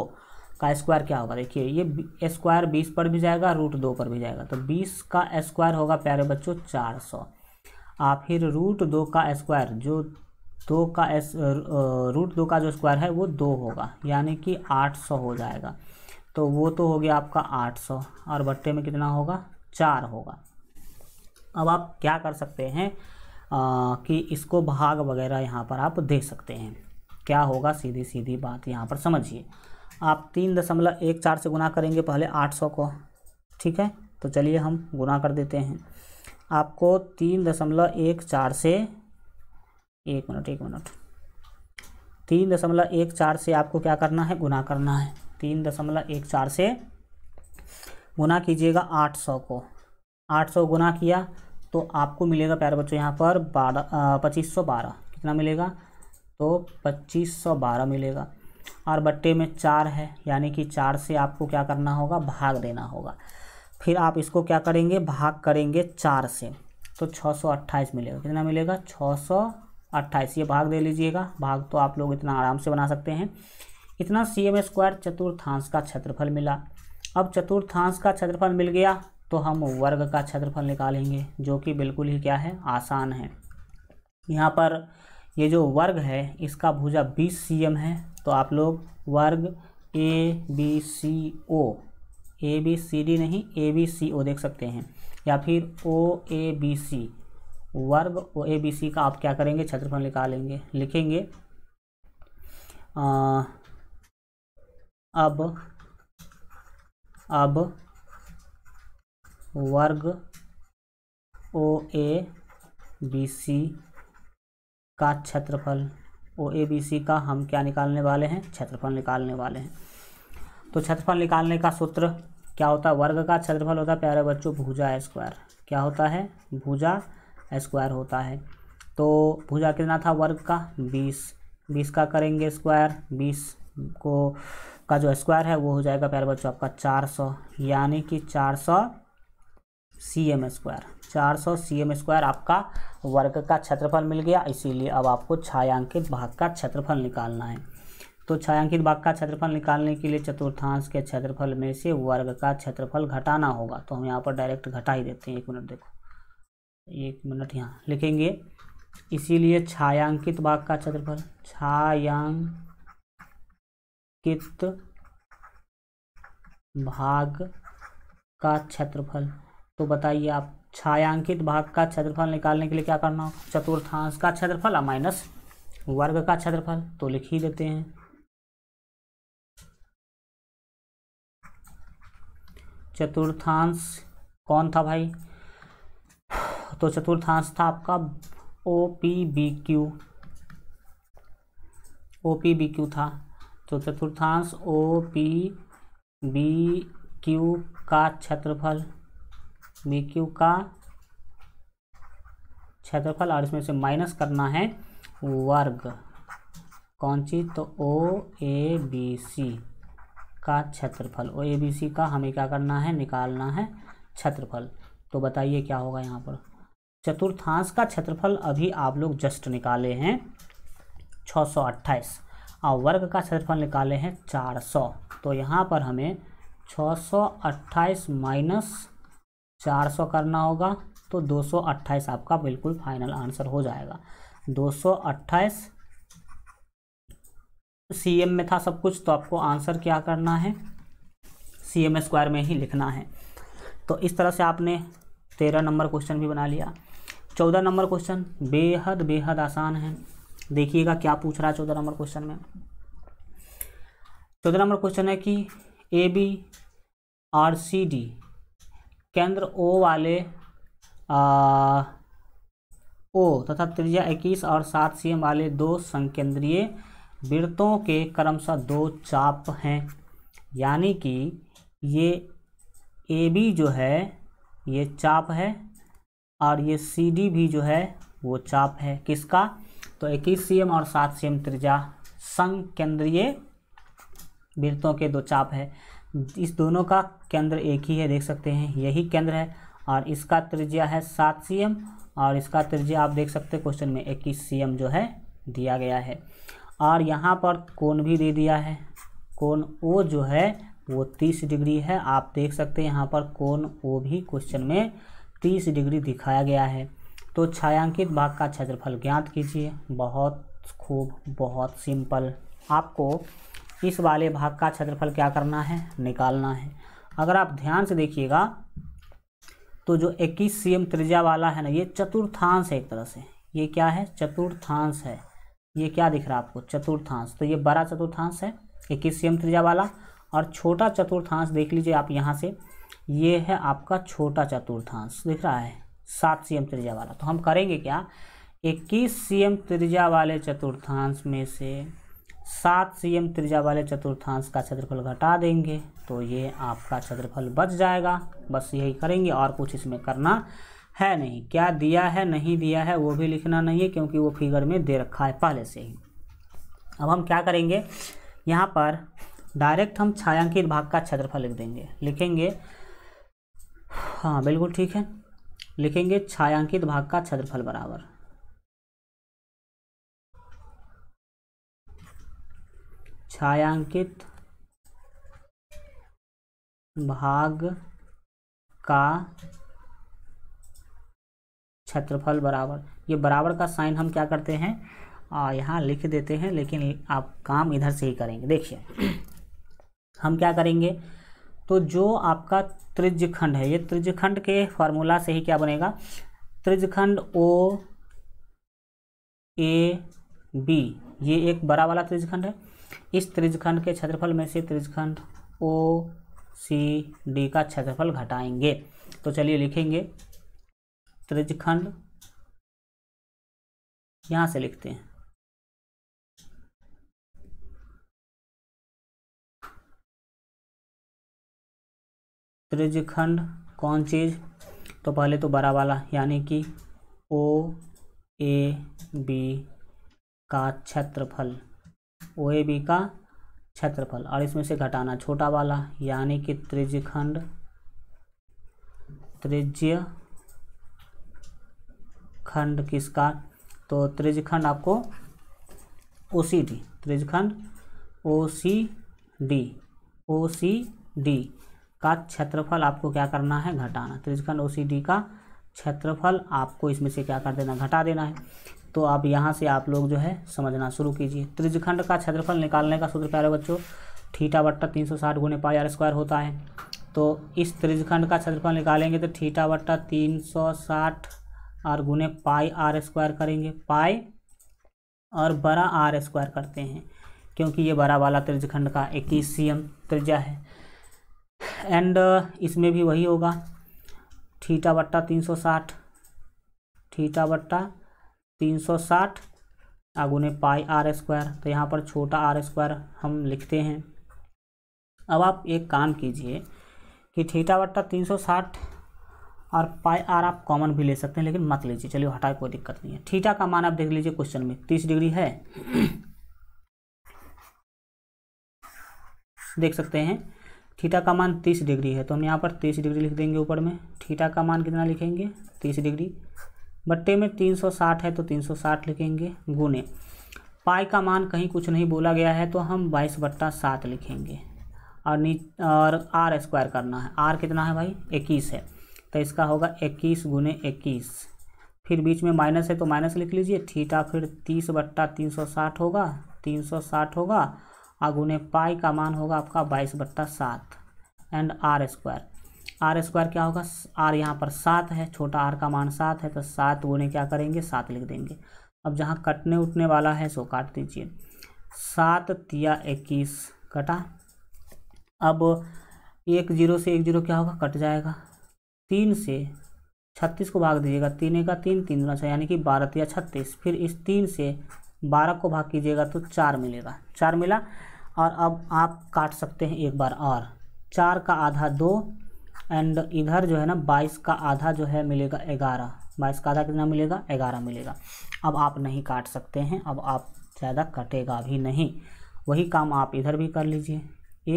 का स्क्वायर क्या होगा देखिए ये स्क्वायर बीस पर भी जाएगा रूट दो पर भी जाएगा तो बीस का स्क्वायर होगा प्यारे बच्चों चार सौ आ फिर रूट दो का स्क्वायर जो दो का एस रूट दो का जो स्क्वायर है वो दो होगा यानी कि आठ सौ हो जाएगा तो वो तो हो गया आपका आठ सौ और बट्टे में कितना होगा चार होगा अब आप क्या कर सकते हैं आ, कि इसको भाग वगैरह यहाँ पर आप दे सकते हैं क्या होगा सीधी सीधी बात यहाँ पर समझिए आप तीन दशमलव एक चार से गुना करेंगे पहले आठ सौ को ठीक है तो चलिए हम गुना कर देते हैं आपको तीन दशमलव एक चार से एक मिनट एक मिनट तीन दशमलव एक चार से आपको क्या करना है गुना करना है तीन दशमलव एक चार से गुना कीजिएगा आठ सौ को आठ सौ गुना किया तो आपको मिलेगा प्यारे बच्चों यहाँ पर बारह पच्चीस सौ बारह कितना मिलेगा तो पच्चीस सौ बारह मिलेगा और बट्टे में चार है यानी कि चार से आपको क्या करना होगा भाग देना होगा फिर आप इसको क्या करेंगे भाग करेंगे चार से तो छः सौ अट्ठाईस मिलेगा कितना मिलेगा छः सौ अट्ठाईस ये भाग दे लीजिएगा भाग तो आप लोग इतना आराम से बना सकते हैं इतना सी एम स्क्वायर चतुर्थांश का क्षेत्रफल मिला अब चतुर्थांश का क्षेत्रफल मिल गया तो हम वर्ग का क्षेत्रफल निकालेंगे जो कि बिल्कुल ही क्या है आसान है यहाँ पर ये जो वर्ग है इसका भुजा बीस सी एम है तो आप लोग वर्ग A B C O A B C D नहीं ए बी सी ओ देख सकते हैं या फिर ओ ए बी सी वर्ग ओ ए बी सी का आप क्या करेंगे क्षेत्रफल निकालेंगे लिखेंगे आ, अब अब वर्ग ओ ए बी सी का क्षेत्रफल ओ ए बी सी का हम क्या निकालने वाले हैं क्षेत्रफल निकालने वाले हैं तो क्षेत्रफल निकालने का सूत्र क्या होता है वर्ग का क्षेत्रफल होता है प्यारे बच्चों भुजा स्क्वायर क्या होता है भुजा स्क्वायर होता है तो भुजा कितना था वर्ग का बीस बीस का करेंगे स्क्वायर बीस को का जो स्क्वायर है वो हो जाएगा प्यारे बच्चों आपका चार सौ यानी कि चार सौ सी एम स्क्वायर चार सौ सी एम स्क्वायर आपका वर्ग का क्षेत्रफल मिल गया इसीलिए अब आपको छायांकित भाग का क्षेत्रफल निकालना है तो छायांकित भाग का क्षेत्रफल निकालने के लिए चतुर्थांश के क्षेत्रफल में से वर्ग का क्षेत्रफल घटाना होगा तो हम यहाँ पर डायरेक्ट घटा ही देते हैं एक मिनट देखो एक मिनट यहाँ लिखेंगे इसीलिए छायांकित भाग का क्षेत्रफल छायांकित भाग का क्षेत्रफल तो बताइए आप छायांकित भाग का क्षेत्रफल निकालने के लिए क्या करना हो चतुर्थांश का क्षेत्रफल और माइनस वर्ग का क्षेत्रफल तो लिख ही देते हैं चतुर्थांश कौन था भाई तो चतुर्थांश था आपका O P B Q O P B Q था तो चतुर्थांश ओ पी बी क्यू का क्षेत्रफल बी क्यू का क्षेत्रफल और इसमें से माइनस करना है वर्ग कौन सी तो ओ ए बी सी का क्षेत्रफल ओ ए बी सी का हमें क्या करना है निकालना है क्षेत्रफल तो बताइए क्या होगा यहाँ पर चतुर्थांश का क्षेत्रफल अभी आप लोग जस्ट निकाले हैं 628 और वर्ग का क्षेत्रफल निकाले हैं 400 तो यहाँ पर हमें 628 माइनस 400 करना होगा तो 228 आपका बिल्कुल फाइनल आंसर हो जाएगा सी सीएम में था सब कुछ तो आपको आंसर क्या करना है सीएम स्क्वायर में ही लिखना है तो इस तरह से आपने तेरह नंबर क्वेश्चन भी बना लिया चौदह नंबर क्वेश्चन बेहद बेहद आसान है देखिएगा क्या पूछ रहा है चौदह नंबर क्वेश्चन में चौदह नंबर क्वेश्चन है कि A B R C D केंद्र ओ वाले आ, ओ तथा त्रिज्या इक्कीस और सात सी वाले दो संकेंद्रीय वृत्तों के क्रमशः दो चाप हैं यानी कि ये ए बी जो है ये चाप है और ये सी डी भी जो है वो चाप है किसका तो इक्कीस सी और सात सी त्रिज्या संकेंद्रीय वृत्तों के दो चाप है इस दोनों का केंद्र एक ही है देख सकते हैं यही केंद्र है और इसका त्रिज्या है सात सी और इसका त्रिज्या आप देख सकते हैं क्वेश्चन में इक्कीस सी जो है दिया गया है और यहाँ पर कोण भी दे दिया है कोण ओ जो है वो तीस डिग्री है आप देख सकते हैं यहाँ पर कोण ओ भी क्वेश्चन में तीस डिग्री दिखाया गया है तो छायांकित भाग का क्षेत्रफल ज्ञात कीजिए बहुत खूब बहुत सिंपल आपको इस वाले भाग का क्षेत्रफल क्या करना है निकालना है अगर आप ध्यान से देखिएगा तो जो 21 सी एम त्रिज्या वाला है ना ये चतुर्थांश है एक तरह से ये क्या है चतुर्थांश है ये क्या दिख रहा है आपको चतुर्थांश तो ये बड़ा चतुर्थांश है इक्कीस सी एम त्रिज्या वाला और छोटा चतुर्थांश देख लीजिए आप यहाँ से ये है आपका छोटा चतुर्थांश दिख रहा है सात सी एम त्रिज्या वाला तो हम करेंगे क्या इक्कीस सी एम त्रिज्या वाले चतुर्थांश में से सात सी एम त्रिजा वाले चतुर्थांश का क्षेत्रफल घटा देंगे तो ये आपका क्षेत्रफल बच जाएगा बस यही करेंगे और कुछ इसमें करना है नहीं क्या दिया है नहीं दिया है वो भी लिखना नहीं है क्योंकि वो फिगर में दे रखा है पहले से ही अब हम क्या करेंगे यहाँ पर डायरेक्ट हम छायांकित भाग का क्षेत्रफल लिख देंगे लिखेंगे हाँ बिल्कुल ठीक है लिखेंगे छायांकित भाग का क्षेत्रफल बराबर छायांकित भाग का क्षेत्रफल बराबर ये बराबर का साइन हम क्या करते हैं यहाँ लिख देते हैं लेकिन आप काम इधर से ही करेंगे देखिए हम क्या करेंगे तो जो आपका त्रिज्यखंड है ये त्रिज्यखंड के फॉर्मूला से ही क्या बनेगा त्रिज्यखंड ओ ए बी ये एक बड़ा वाला त्रिज्यखंड है इस त्रिजखंड के क्षेत्रफल में से त्रिजखंड ओ सी डी का क्षेत्रफल घटाएंगे तो चलिए लिखेंगे त्रिजखंड यहाँ से लिखते हैं त्रिजखंड कौन चीज़ तो पहले तो बड़ा वाला यानी कि ओ ए बी का क्षेत्रफल ओ ए बी का क्षेत्रफल और इसमें से घटाना छोटा वाला यानी कि त्रिज्यखंड त्रिज्य खंड किसका तो त्रिज्यखंड आपको ओ सी डी त्रिज्यखंड O C D O C D का क्षेत्रफल आपको क्या करना है घटाना त्रिज्यखंड ओ सी डी का क्षेत्रफल आपको इसमें से क्या कर देना घटा देना है तो आप यहाँ से आप लोग जो है समझना शुरू कीजिए त्रिजखंड का क्षेत्रफल निकालने का सूत्र प्यारे बच्चों ठीटा बट्टा तीन सौ साठ गुने पाई आर स्क्वायर होता है तो इस त्रिजखंड का क्षेत्रफल निकालेंगे तो ठीटा बट्टा तीन सौ साठ और गुने पाई आर स्क्वायर करेंगे पाई और बड़ा आर स्क्वायर करते हैं क्योंकि ये बड़ा वाला त्रिजखंड का इक्कीस सी एम त्रिज्या है एंड इसमें भी वही होगा ठीटा बट्टा तीन सौ साठ ठीटा बट्टा तीन सौ साठ आगुने पाई आर स्क्वायर तो यहाँ पर छोटा आर स्क्वायर हम लिखते हैं अब आप एक काम कीजिए कि थीटा बट्टा तीन सौ साठ और पाई आर आप कॉमन भी ले सकते हैं लेकिन मत लीजिए चलिए हटाए कोई दिक्कत नहीं है थीटा का मान आप देख लीजिए क्वेश्चन में तीस डिग्री है देख सकते हैं थीटा का मान तीस डिग्री है तो हम यहाँ पर तीस डिग्री लिख देंगे ऊपर में थीटा का मान कितना लिखेंगे तीस डिग्री बट्टे में 360 है तो 360 लिखेंगे गुने पाई का मान कहीं कुछ नहीं बोला गया है तो हम बाईस बट्टा सात लिखेंगे और नीच और आर स्क्वायर करना है आर कितना है भाई इक्कीस है तो इसका होगा इक्कीस गुने इक्कीस फिर बीच में माइनस है तो माइनस लिख लीजिए थीटा फिर तीस बट्टा तीन सौ साठ होगा तीन सौ साठ होगा और गुने पाई का मान होगा आपका बाईस बट्टा सात and R square R square क्या होगा आर यहाँ पर सात है छोटा आर का मान सात है तो सात गुणे क्या करेंगे सात लिख देंगे अब जहाँ कटने उठने वाला है सो काट दीजिए सात तिया इक्कीस कटा अब एक जीरो से एक जीरो क्या होगा कट जाएगा तीन से छत्तीस को भाग दीजिएगा तीन का तीन तीन गुना छः यानी कि बारह तिया छत्तीस फिर इस तीन से बारह को भाग कीजिएगा तो चार मिलेगा चार मिला और अब आप काट सकते हैं एक बार और चार का आधा दो एंड इधर जो है ना बाईस का आधा जो है मिलेगा ग्यारह बाईस का आधा कितना मिलेगा ग्यारह मिलेगा अब आप नहीं काट सकते हैं अब आप ज़्यादा कटेगा भी नहीं वही काम आप इधर भी कर लीजिए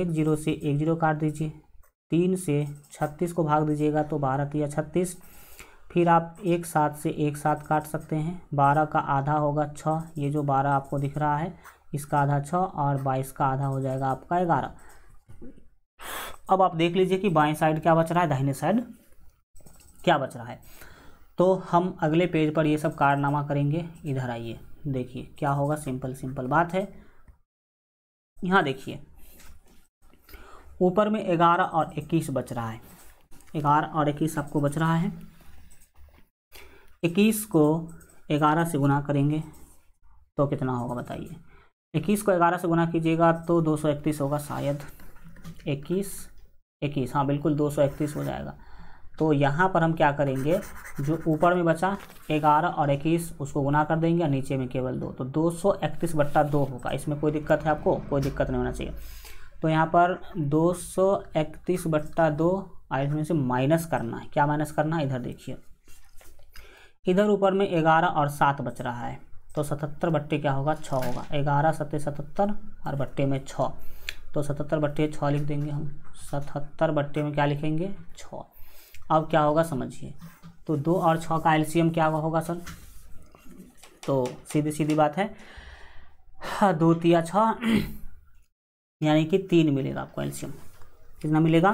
एक जीरो से एक जीरो काट दीजिए तीन से छत्तीस को भाग दीजिएगा तो बारह या छत्तीस फिर आप एक साथ से एक साथ काट सकते हैं बारह का आधा होगा छः ये जो बारह आपको दिख रहा है इसका आधा छः और बाईस का आधा हो जाएगा आपका ग्यारह अब आप देख लीजिए कि बाएं साइड क्या बच रहा है दाहिने साइड क्या बच रहा है तो हम अगले पेज पर ये सब कारनामा करेंगे इधर आइए देखिए क्या होगा सिंपल सिंपल बात है यहाँ देखिए ऊपर में ग्यारह और इक्कीस बच रहा है ग्यारह और इक्कीस आपको बच रहा है इक्कीस को ग्यारह से गुना करेंगे तो कितना होगा बताइए इक्कीस को ग्यारह से गुना कीजिएगा तो दो सौ इकतीस होगा शायद इक्कीस इक्कीस हाँ बिल्कुल दो सौ इकतीस हो जाएगा तो यहाँ पर हम क्या करेंगे जो ऊपर में बचा ग्यारह और इक्कीस उसको गुना कर देंगे और नीचे में केवल दो तो दो सौ इकतीस बट्टा दो होगा इसमें कोई दिक्कत है आपको कोई दिक्कत नहीं होना चाहिए तो यहाँ पर दो सौ इकतीस बट्टा दो और इसमें से माइनस करना है क्या माइनस करना है इधर देखिए इधर ऊपर में ग्यारह और सात बच रहा है तो सतहत्तर बट्टे क्या होगा छः होगा ग्यारह सत्ते सतहत्तर और बट्टे में छः तो सतहत्तर बट्टे छः लिख देंगे हम सतहत्तर बट्टे में क्या लिखेंगे छः अब क्या होगा समझिए तो दो और छः का एलसीएम क्या होगा सर तो सीधी सीधी बात है हाँ, दो तिया छ यानी कि तीन मिलेगा आपको एलसीएम कितना मिलेगा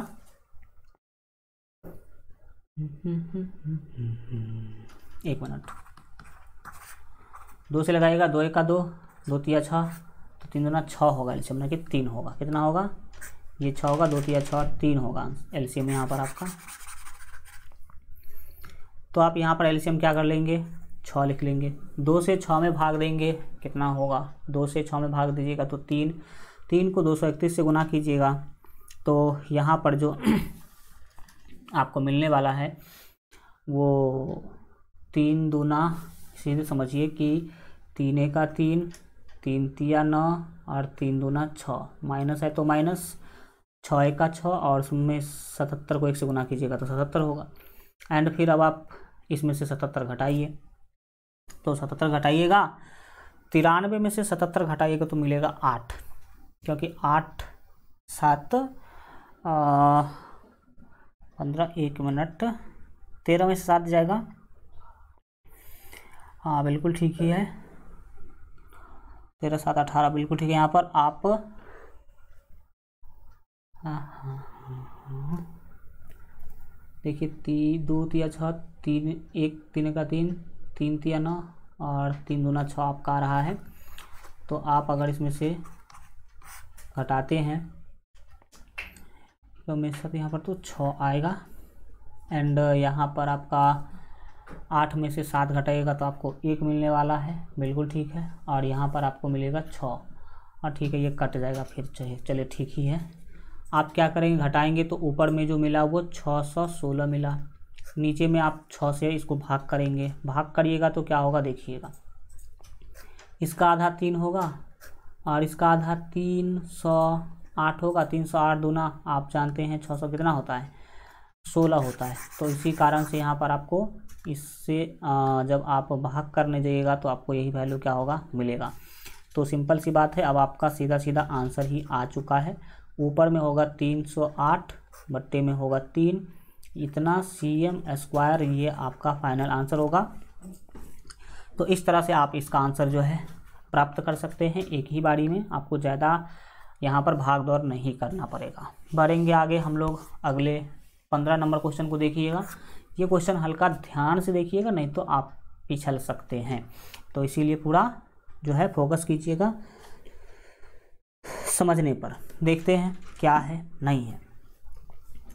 एक मिनट दो से लगाएगा दो एक का दो दो तिया छः तीन दुना छः होगा एल्शियम ना कि तीन होगा कितना होगा ये छः होगा दो तीन छः तीन होगा एल्शियम यहाँ पर आपका तो आप यहाँ पर एल्शियम क्या कर लेंगे छः लिख लेंगे दो से छः में भाग देंगे कितना होगा दो से छः में भाग दीजिएगा तो तीन तीन को दो सौ इकतीस से गुना कीजिएगा तो यहाँ पर जो आपको मिलने वाला है वो तीन दूना सीधे समझिए कि तीन का तीन तीन तिया नौ और तीन दूना छः माइनस है तो माइनस छः एक का छः और उसमें सतहत्तर को एक से गुना कीजिएगा तो सतहत्तर होगा एंड फिर अब आप इसमें से सतहत्तर घटाइए तो सतहत्तर घटाइएगा तिरानवे में से सतहत्तर घटाइएगा तो मिलेगा आठ क्योंकि आठ सात पंद्रह एक मिनट तेरह में से सात जाएगा हाँ बिल्कुल ठीक ही है तेरह सात अठारह बिल्कुल ठीक है यहाँ पर आप हाँ, हाँ, हाँ। देखिए ती दो तिया छः तीन एक तीन का तीन तीन तिया नौ और तीन दूना छः आपका आ रहा है तो आप अगर इसमें से घटाते हैं तो मेरे साथ यहाँ पर तो छः आएगा एंड यहाँ पर आपका आठ में से सात घटाइएगा तो आपको एक मिलने वाला है बिल्कुल ठीक है और यहाँ पर आपको मिलेगा छः और ठीक है ये कट जाएगा फिर चलिए चलिए ठीक ही है आप क्या करेंगे घटाएंगे तो ऊपर में जो मिला वो छः सौ सोलह मिला नीचे में आप छः से इसको भाग करेंगे भाग करिएगा तो क्या होगा देखिएगा इसका आधा तीन होगा और इसका आधा तीन सौ आठ होगा तीन सौ आठ दूना आप जानते हैं छः सौ कितना होता है सोलह होता है तो इसी कारण से यहाँ पर आपको इससे जब आप भाग करने जाइएगा तो आपको यही वैल्यू क्या होगा मिलेगा तो सिंपल सी बात है अब आपका सीधा सीधा आंसर ही आ चुका है ऊपर में होगा तीन सौ आठ बट्टे में होगा तीन इतना सी एम स्क्वायर ये आपका फाइनल आंसर होगा तो इस तरह से आप इसका आंसर जो है प्राप्त कर सकते हैं एक ही बारी में आपको ज़्यादा यहाँ पर भाग दौड़ नहीं करना पड़ेगा बढ़ेंगे आगे हम लोग अगले पंद्रह नंबर क्वेश्चन को देखिएगा ये क्वेश्चन हल्का ध्यान से देखिएगा नहीं तो आप पिछल सकते हैं तो इसीलिए पूरा जो है फोकस कीजिएगा समझने पर देखते हैं क्या है नहीं है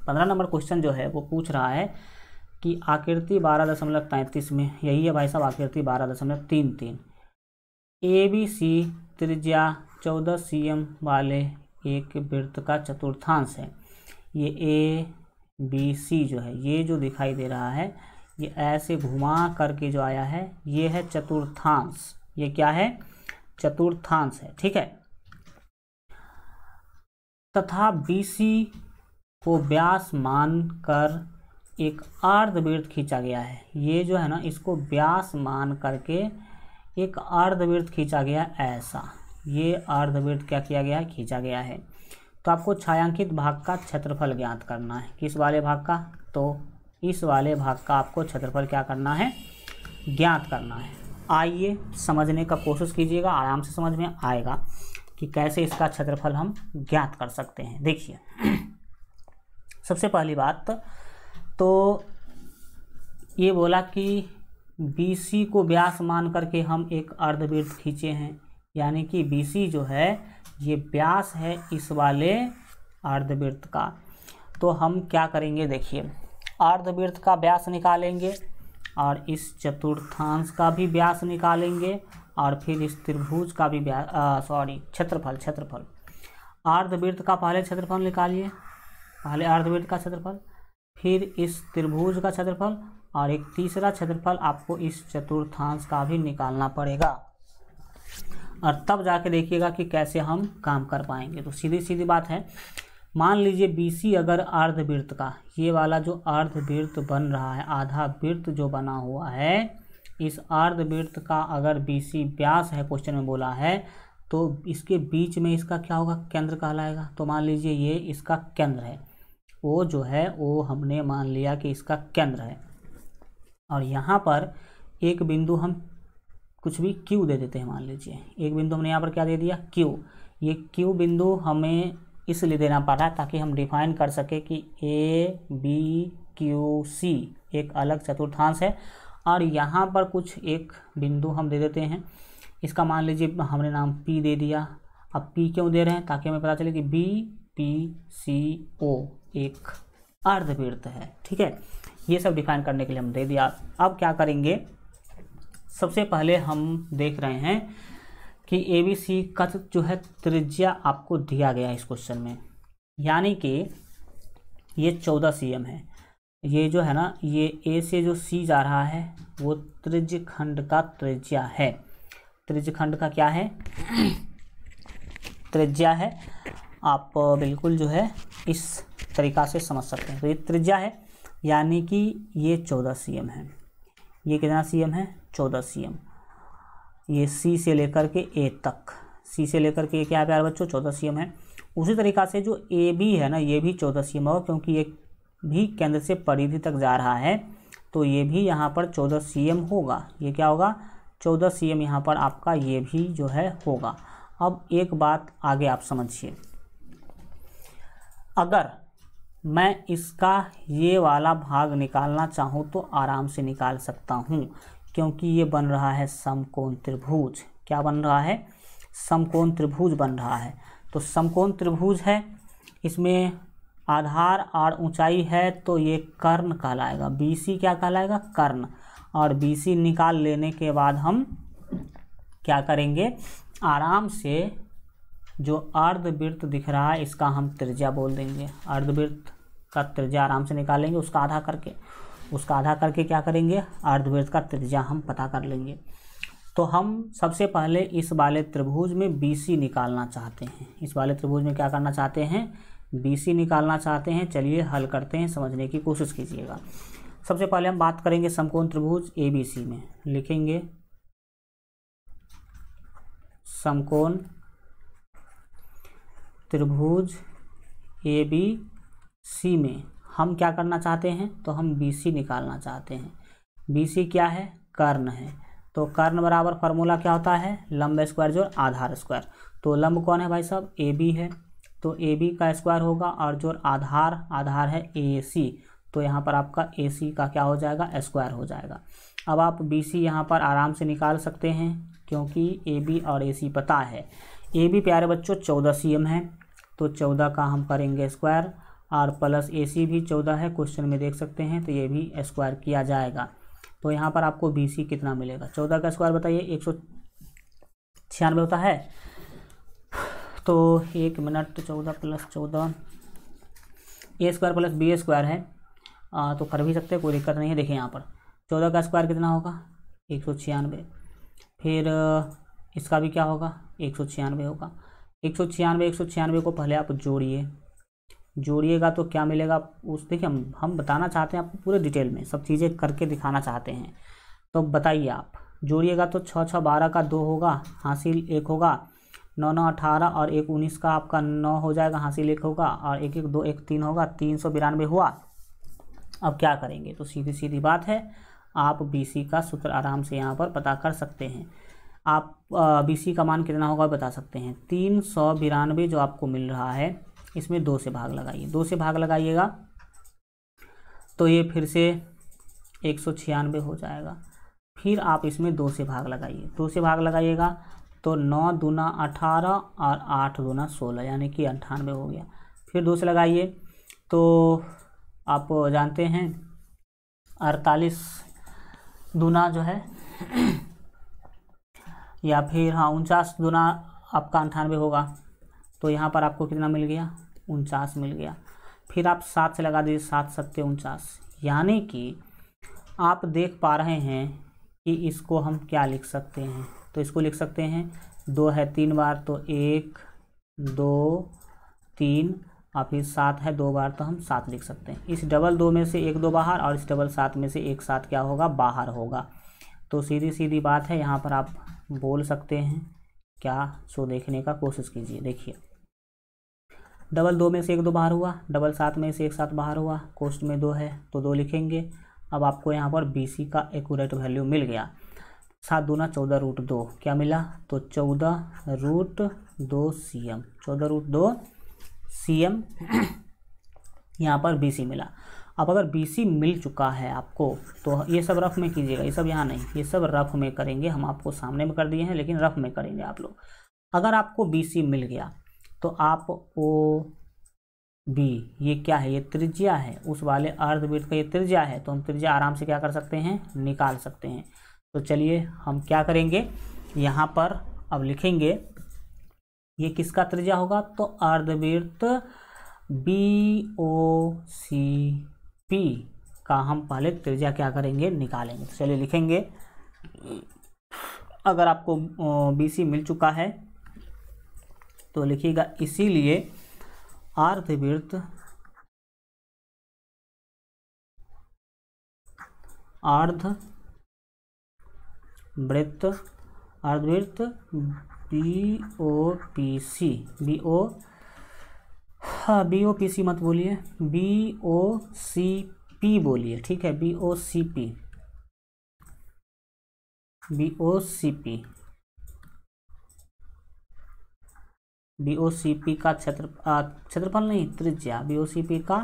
पंद्रह नंबर क्वेश्चन जो है वो पूछ रहा है कि आकृति बारह दशमलव तैंतीस में यही है भाई साहब आकृति बारह दशमलव तीन तीन ए बी सी त्रिज्या चौदह सी एम वाले एक वृत्त का चतुर्थांश है ये ए बी सी जो है ये जो दिखाई दे रहा है ये ऐसे घुमा करके जो आया है ये है चतुर्थांश ये क्या है चतुर्थांश है ठीक है तथा बी सी को व्यास मान कर एक अर्धवृत्त खींचा गया है ये जो है ना इसको व्यास मान करके एक अर्धवृत्त खींचा गया ऐसा ये अर्धवृत्त क्या किया गया खींचा गया है तो आपको छायांकित भाग का क्षेत्रफल ज्ञात करना है किस वाले भाग का तो इस वाले भाग का आपको क्षेत्रफल क्या करना है ज्ञात करना है आइए समझने का कोशिश कीजिएगा आराम से समझ में आएगा कि कैसे इसका क्षेत्रफल हम ज्ञात कर सकते हैं देखिए सबसे पहली बात तो ये बोला कि बी को व्यास मान करके हम एक अर्धवृत्त खींचे हैं यानी कि बी जो है ये व्यास है इस वाले अर्धवृत्त का तो हम क्या करेंगे देखिए अर्धवृत्त का व्यास निकालेंगे और इस चतुर्थांश का भी व्यास निकालेंगे और फिर इस त्रिभुज का भी व्यास सॉरी क्षेत्रफल क्षेत्रफल अर्धवृत्त का पहले क्षेत्रफल निकालिए पहले अर्धवृत्त का क्षेत्रफल फिर इस त्रिभुज का क्षेत्रफल और एक तीसरा क्षेत्रफल आपको इस चतुर्थांश का भी निकालना पड़ेगा और तब जाके देखिएगा कि कैसे हम काम कर पाएंगे तो सीधी सीधी बात है मान लीजिए बीसी अगर अर्धवृत्त का ये वाला जो अर्धवृत्त बन रहा है आधा वृत्त जो बना हुआ है इस अर्धवृत्त का अगर बीसी व्यास है क्वेश्चन में बोला है तो इसके बीच में इसका क्या होगा केंद्र कहलाएगा तो मान लीजिए ये इसका केंद्र है वो जो है वो हमने मान लिया कि इसका केंद्र है और यहाँ पर एक बिंदु हम कुछ भी क्यू दे देते हैं मान लीजिए एक बिंदु हमने यहाँ पर क्या दे दिया क्यू ये क्यू बिंदु हमें इसलिए देना पड़ रहा है ताकि हम डिफाइन कर सकें कि ए बी क्यू सी एक अलग चतुर्थांश है और यहाँ पर कुछ एक बिंदु हम दे देते हैं इसका मान लीजिए हमने नाम पी दे दिया अब पी क्यों दे रहे हैं ताकि हमें पता चले कि बी पी सी ओ एक अर्धवृत्त है ठीक है ये सब डिफाइन करने के लिए हम दे दिया अब क्या करेंगे सबसे पहले हम देख रहे हैं कि ए बी सी का जो है त्रिज्या आपको दिया गया है इस क्वेश्चन में यानी कि ये चौदह सी एम है ये जो है ना ये ए से जो सी जा रहा है वो त्रिज खंड का त्रिज्या है त्रिज खंड का क्या है त्रिज्या है आप बिल्कुल जो है इस तरीका से समझ सकते हैं तो ये त्रिज्या है यानी कि ये चौदह सी एम है ये कितना सी एम है चौदह सी एम ये सी से लेकर के ए तक सी से लेकर के क्या है प्यार बच्चों चौदह सी एम है उसी तरीका से जो ए भी है ना ये भी चौदह सी एम होगा क्योंकि ये भी केंद्र से परिधि तक जा रहा है तो ये भी यहाँ पर चौदह सी एम होगा ये क्या होगा चौदह सी एम यहाँ पर आपका ये भी जो है होगा अब एक बात आगे आप समझिए अगर मैं इसका ये वाला भाग निकालना चाहूँ तो आराम से निकाल सकता हूँ क्योंकि ये बन रहा है समकोण त्रिभुज क्या बन रहा है समकोण त्रिभुज बन रहा है तो समकोण त्रिभुज है इसमें आधार और ऊंचाई है तो ये कर्ण कहलाएगा बीसी क्या कहलाएगा कर्ण और बीसी निकाल लेने के बाद हम क्या करेंगे आराम से जो अर्धवृत्त दिख रहा है इसका हम त्रिज्या बोल देंगे अर्धवृत्त का त्रिज्या आराम से निकालेंगे उसका आधा करके उसका आधा करके क्या करेंगे अर्धवृत्त का त्रिज्या हम पता कर लेंगे तो हम सबसे पहले इस वाले त्रिभुज में सी निकालना चाहते हैं इस वाले त्रिभुज में क्या करना चाहते हैं सी निकालना चाहते हैं चलिए हल करते हैं समझने की कोशिश कीजिएगा सबसे पहले हम बात करेंगे समकोण त्रिभुज सी में लिखेंगे समकोण त्रिभुज ए बी सी में हम क्या करना चाहते हैं तो हम बी निकालना चाहते हैं बी क्या है कर्ण है तो कर्ण बराबर फार्मूला क्या होता है लंब स्क्वायर जोड़ आधार स्क्वायर तो लंब कौन है भाई साहब ए बी है तो ए बी का स्क्वायर होगा और जो आधार आधार है ए सी तो यहाँ पर आपका ए सी का क्या हो जाएगा स्क्वायर हो जाएगा अब आप बी सी यहाँ पर आराम से निकाल सकते हैं क्योंकि ए बी और ए सी पता है ए बी प्यारे बच्चों चौदह सी एम है तो चौदह का हम करेंगे square R plus A C भी चौदह है क्वेश्चन में देख सकते हैं तो ये भी स्क्वायर किया जाएगा तो यहाँ पर आपको बी सी कितना मिलेगा चौदह का स्क्वायर बताइए एक सौ छियानवे होता है तो एक मिनट तो चौदह प्लस चौदह A square plus B square है आ, तो कर भी सकते हैं कोई दिक्कत नहीं है देखिए यहाँ पर चौदह का स्क्वायर कितना होगा एक सौ छियानवे फिर इसका भी क्या होगा एक सौ छियानवे होगा एक सौ छियानवे एक सौ छियानवे को पहले आप जोड़िए जोड़िएगा तो क्या मिलेगा उस देखिए हम हम बताना चाहते हैं आपको पूरे डिटेल में सब चीज़ें करके दिखाना चाहते हैं तो बताइए आप जोड़िएगा तो छः छः बारह का दो होगा हासिल एक होगा नौ नौ अठारह और एक उन्नीस का आपका नौ हो जाएगा हासिल एक होगा और एक एक दो एक तीन होगा तीन सौ बिरानवे हुआ अब क्या करेंगे तो सीधी सीधी बात है आप सी का सूत्र आराम से यहाँ पर पता कर सकते हैं आप सी का मान कितना होगा बता सकते हैं तीन सौ बिरानवे जो आपको मिल रहा है इसमें दो से भाग लगाइए दो से भाग लगाइएगा तो ये फिर से एक सौ छियानवे हो जाएगा फिर आप इसमें दो से भाग लगाइए दो से भाग लगाइएगा तो नौ दूना अठारह और आठ दूना सोलह यानी कि अंठानवे हो गया फिर दो से लगाइए तो आप जानते हैं अड़तालीस दूना जो है या फिर हाँ उनचास दूना आपका अंठानवे होगा तो यहाँ पर आपको कितना मिल गया उनचास मिल गया फिर आप सात से लगा दीजिए सात सत्य उनचास यानी कि आप देख पा रहे हैं कि इसको हम क्या लिख सकते हैं तो इसको लिख सकते हैं दो है तीन बार तो एक दो तीन और फिर सात है दो बार तो हम सात लिख सकते हैं इस डबल दो में से एक दो बाहर और इस डबल सात में से एक सात क्या होगा बाहर होगा तो सीधी सीधी बात है यहाँ पर आप बोल सकते हैं क्या सो देखने का कोशिश कीजिए देखिए डबल दो में से एक दो बाहर हुआ डबल सात में से एक सात बाहर हुआ कोस्ट में दो है तो दो लिखेंगे अब आपको यहाँ पर बी सी का एकूरेट वैल्यू मिल गया सात दूना चौदह रूट दो क्या मिला तो चौदह रूट दो सी एम चौदह रूट दो सी एम यहाँ पर बी सी मिला अब अगर बी सी मिल चुका है आपको तो ये सब रफ में कीजिएगा ये सब यहाँ नहीं ये सब रफ में करेंगे हम आपको सामने में कर दिए हैं लेकिन रफ में करेंगे आप लोग अगर आपको बी सी मिल गया तो आप ओ बी ये क्या है ये त्रिज्या है उस वाले अर्धवृत्त का ये त्रिज्या है तो हम त्रिज्या आराम से क्या कर सकते हैं निकाल सकते हैं तो चलिए हम क्या करेंगे यहाँ पर अब लिखेंगे ये किसका त्रिज्या होगा तो अर्धवृत्त बी ओ सी पी का हम पहले त्रिज्या क्या करेंगे निकालेंगे तो चलिए लिखेंगे अगर आपको बी सी मिल चुका है तो लिखिएगा इसीलिए अर्धवृत्त अर्ध वृत्त अर्धवृत्त B O P C B O हाँ बी ओ पी सी मत बोलिए बी ओ सी पी बोलिए ठीक है B O C P B O C P B का क्षेत्र क्षेत्रफल नहीं त्रिज्या बी का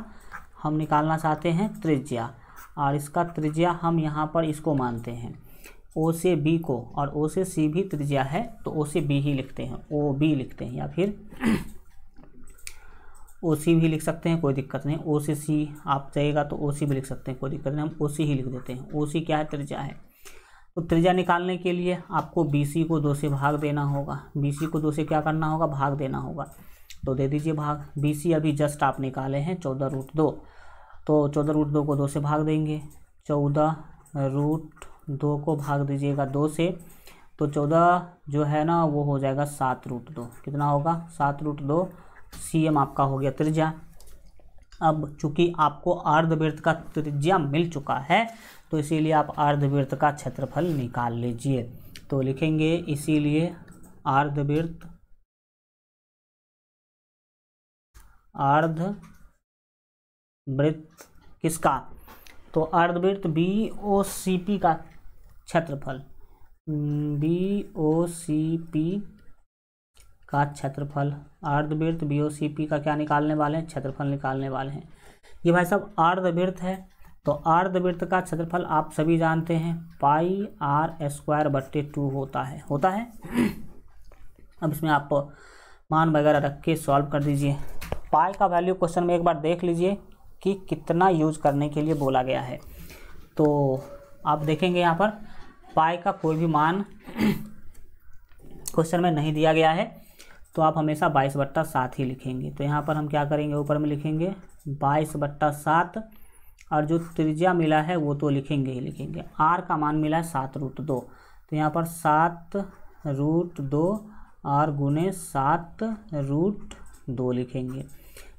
हम निकालना चाहते हैं त्रिज्या और इसका त्रिज्या हम यहाँ पर इसको मानते हैं ओ से बी को और ओ से सी भी त्रिज्या है तो ओ से बी ही लिखते हैं ओ बी लिखते हैं या फिर ओ सी भी लिख सकते हैं कोई दिक्कत नहीं ओ से सी आप चाहिएगा तो ओ सी भी लिख सकते हैं कोई दिक्कत नहीं हम ओ सी ही लिख देते हैं ओ सी क्या है त्रिज्या है तो त्रिज्या निकालने के लिए आपको बी को दो से भाग देना होगा बी को दो से क्या करना होगा भाग देना होगा तो दे दीजिए भाग बी अभी जस्ट आप निकाले हैं चौदह रूट दो तो चौदह रूट दो को दो से भाग देंगे चौदह रूट दो को भाग दीजिएगा दो से तो चौदह जो है ना वो हो जाएगा सात रूट दो कितना होगा सात रूट दो सी एम आपका हो गया त्रिज्या अब चूंकि आपको अर्धवृत्त का त्रिज्या मिल चुका है तो इसीलिए आप अर्धवृत्त का क्षेत्रफल निकाल लीजिए तो लिखेंगे इसीलिए अर्धवृत्त अर्ध वृत्त किसका तो अर्धवृत्त बी ओ सी पी का क्षेत्रफल बी ओ सी पी का क्षेत्रफल अर्धवृत्त बी ओ सी पी का क्या निकालने वाले हैं क्षेत्रफल निकालने वाले हैं ये भाई साहब अर्धवृत्त है तो अर्धवृत्त का क्षेत्रफल आप सभी जानते हैं पाई आर स्क्वायर बट्टे टू होता है होता है अब इसमें आप मान वगैरह रख के सॉल्व कर दीजिए पाई का वैल्यू क्वेश्चन में एक बार देख लीजिए कि कितना यूज करने के लिए बोला गया है तो आप देखेंगे यहाँ पर पाई का कोई भी मान क्वेश्चन में नहीं दिया गया है तो आप हमेशा बाईस बट्टा सात ही लिखेंगे तो यहाँ पर हम क्या करेंगे ऊपर में लिखेंगे बाईस बट्टा सात और जो त्रिज्या मिला है वो तो लिखेंगे ही लिखेंगे आर का मान मिला है सात रूट दो तो यहाँ पर सात रूट दो आर गुने सात रूट दो लिखेंगे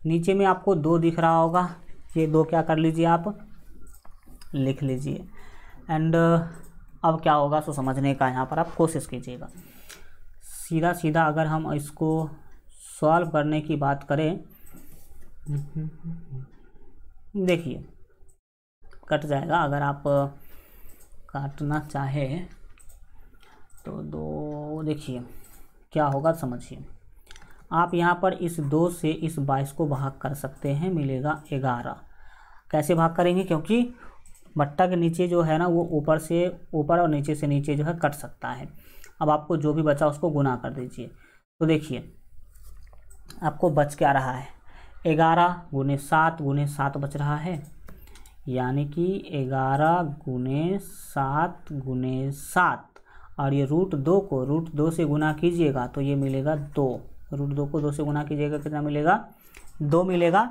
नीचे में आपको दो दिख रहा होगा ये दो क्या कर लीजिए आप लिख लीजिए एंड uh, अब क्या होगा सो समझने का यहाँ पर आप कोशिश कीजिएगा सीधा सीधा अगर हम इसको सॉल्व करने की बात करें देखिए कट जाएगा अगर आप काटना चाहे तो दो देखिए क्या होगा समझिए आप यहाँ पर इस दो से इस बाईस को भाग कर सकते हैं मिलेगा ग्यारह कैसे भाग करेंगे क्योंकि बट्टा के नीचे जो है ना वो ऊपर से ऊपर और नीचे से नीचे जो है कट सकता है अब आपको जो भी बचा उसको गुना कर दीजिए तो देखिए आपको बच क्या रहा है ग्यारह गुने सात गुने सात बच रहा है यानी कि ग्यारह गुने सात गुने सात और ये रूट दो को रूट दो से गुना कीजिएगा तो ये मिलेगा दो रूट दो को दो से गुना कीजिएगा कितना मिलेगा दो मिलेगा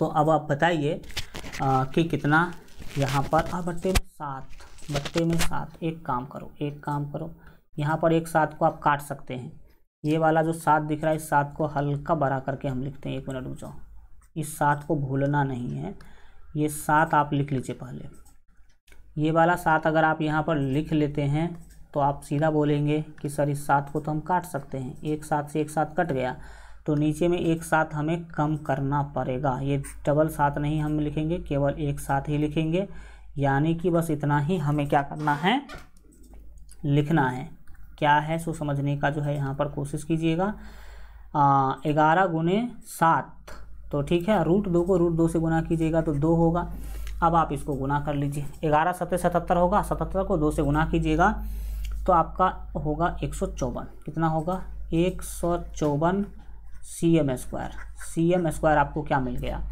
तो अब आप बताइए कि कितना यहाँ पर आप बट्टे में सात बट्टे में सात एक काम करो एक काम करो यहाँ पर एक सात को आप काट सकते हैं ये वाला जो सात दिख रहा है इस सात को हल्का बड़ा करके हम लिखते हैं एक मिनट रुक जाओ इस सात को भूलना नहीं है ये सात आप लिख लीजिए पहले ये वाला सात अगर आप यहाँ पर लिख लेते हैं तो आप सीधा बोलेंगे कि सर इस सात को तो हम काट सकते हैं एक सात से एक सात कट गया तो नीचे में एक साथ हमें कम करना पड़ेगा ये डबल सात नहीं हम लिखेंगे केवल एक साथ ही लिखेंगे यानी कि बस इतना ही हमें क्या करना है लिखना है क्या है सो समझने का जो है यहाँ पर कोशिश कीजिएगा ग्यारह गुने सात तो ठीक है रूट दो को रूट दो से गुना कीजिएगा तो दो होगा अब आप इसको गुना कर लीजिए ग्यारह सत्तर सतहत्तर होगा सतहत्तर को दो से गुना कीजिएगा तो आपका होगा एक सौ चौवन कितना होगा एक सौ चौवन C M square C M square आपको क्या मिल गया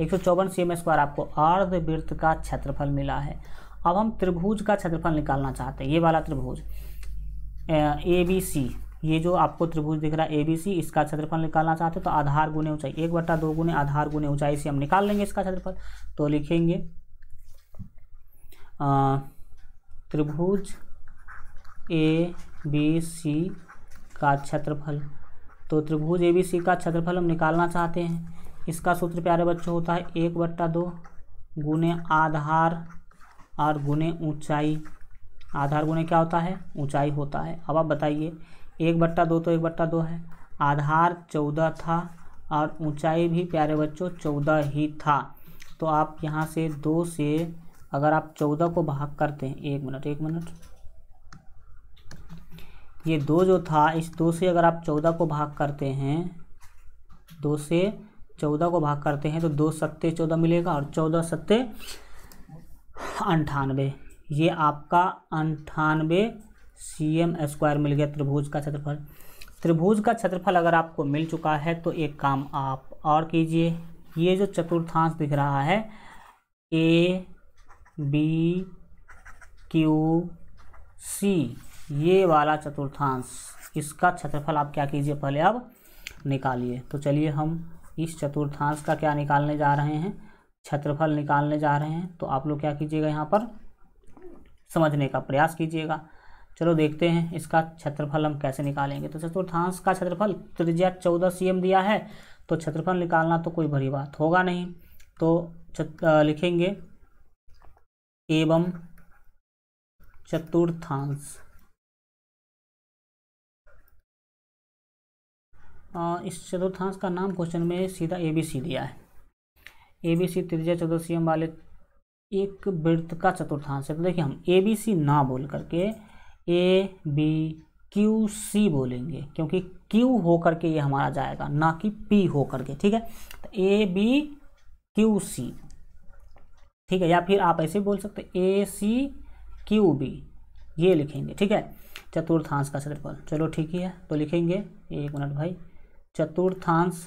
एक सौ चौवन सी एम स्क्वायर आपको अर्धवृत्त का क्षेत्रफल मिला है अब हम त्रिभुज का क्षेत्रफल निकालना चाहते हैं ये वाला त्रिभुज ए बी सी ये जो आपको त्रिभुज दिख रहा है एबीसी इसका क्षेत्रफल निकालना चाहते हैं तो आधार गुने ऊंचाई एक बट्टा दो गुने आधार गुने ऊंचाई से हम निकाल लेंगे इसका क्षेत्रफल तो लिखेंगे त्रिभुज ए बी सी का क्षेत्रफल तो त्रिभुज ए बी सी का क्षेत्रफल हम निकालना चाहते हैं इसका सूत्र प्यारे बच्चों होता है एक बट्टा दो गुने आधार और गुने ऊंचाई आधार गुने क्या होता है ऊंचाई होता है अब आप बताइए एक बट्टा दो तो एक बट्टा दो है आधार चौदह था और ऊंचाई भी प्यारे बच्चों चौदह ही था तो आप यहाँ से दो से अगर आप चौदह को भाग करते हैं एक मिनट एक मिनट ये दो जो था इस दो से अगर आप चौदह को भाग करते हैं दो से चौदह को भाग करते हैं तो दो सत्ते चौदह मिलेगा और चौदह सत्ते अंठानवे ये आपका अंठानवे सी एम स्क्वायर मिल गया त्रिभुज का क्षेत्रफल त्रिभुज का क्षेत्रफल अगर आपको मिल चुका है तो एक काम आप और कीजिए ये जो चतुर्थांश दिख रहा है ए बी क्यू सी ये वाला चतुर्थांश इसका क्षेत्रफल आप क्या कीजिए पहले अब निकालिए तो चलिए हम इस चतुर्थांश का क्या निकालने जा रहे हैं क्षेत्रफल निकालने जा रहे हैं तो आप लोग क्या कीजिएगा यहाँ पर समझने का प्रयास कीजिएगा चलो देखते हैं इसका क्षेत्रफल हम कैसे निकालेंगे तो चतुर्थांश का क्षेत्रफल त्रिज्या चौदह सी दिया है तो क्षेत्रफल निकालना तो कोई भरी बात होगा नहीं तो लिखेंगे एवं चतुर्थांश इस चतुर्थांश का नाम क्वेश्चन में सीधा ए बी सी दिया है ए बी सी त्रिज्या चतुर्थीयम वाले एक वृत्त का चतुर्थांश है तो देखिए हम ए बी सी ना बोल करके ए बी क्यू सी बोलेंगे क्योंकि क्यू होकर के ये हमारा जाएगा ना कि पी होकर के ठीक है तो ए बी क्यू सी ठीक है या फिर आप ऐसे बोल सकते ए सी क्यू बी ये लिखेंगे ठीक है चतुर्थांश का क्षेत्रफल चलो ठीक ही है तो लिखेंगे एक मिनट भाई चतुर्थांश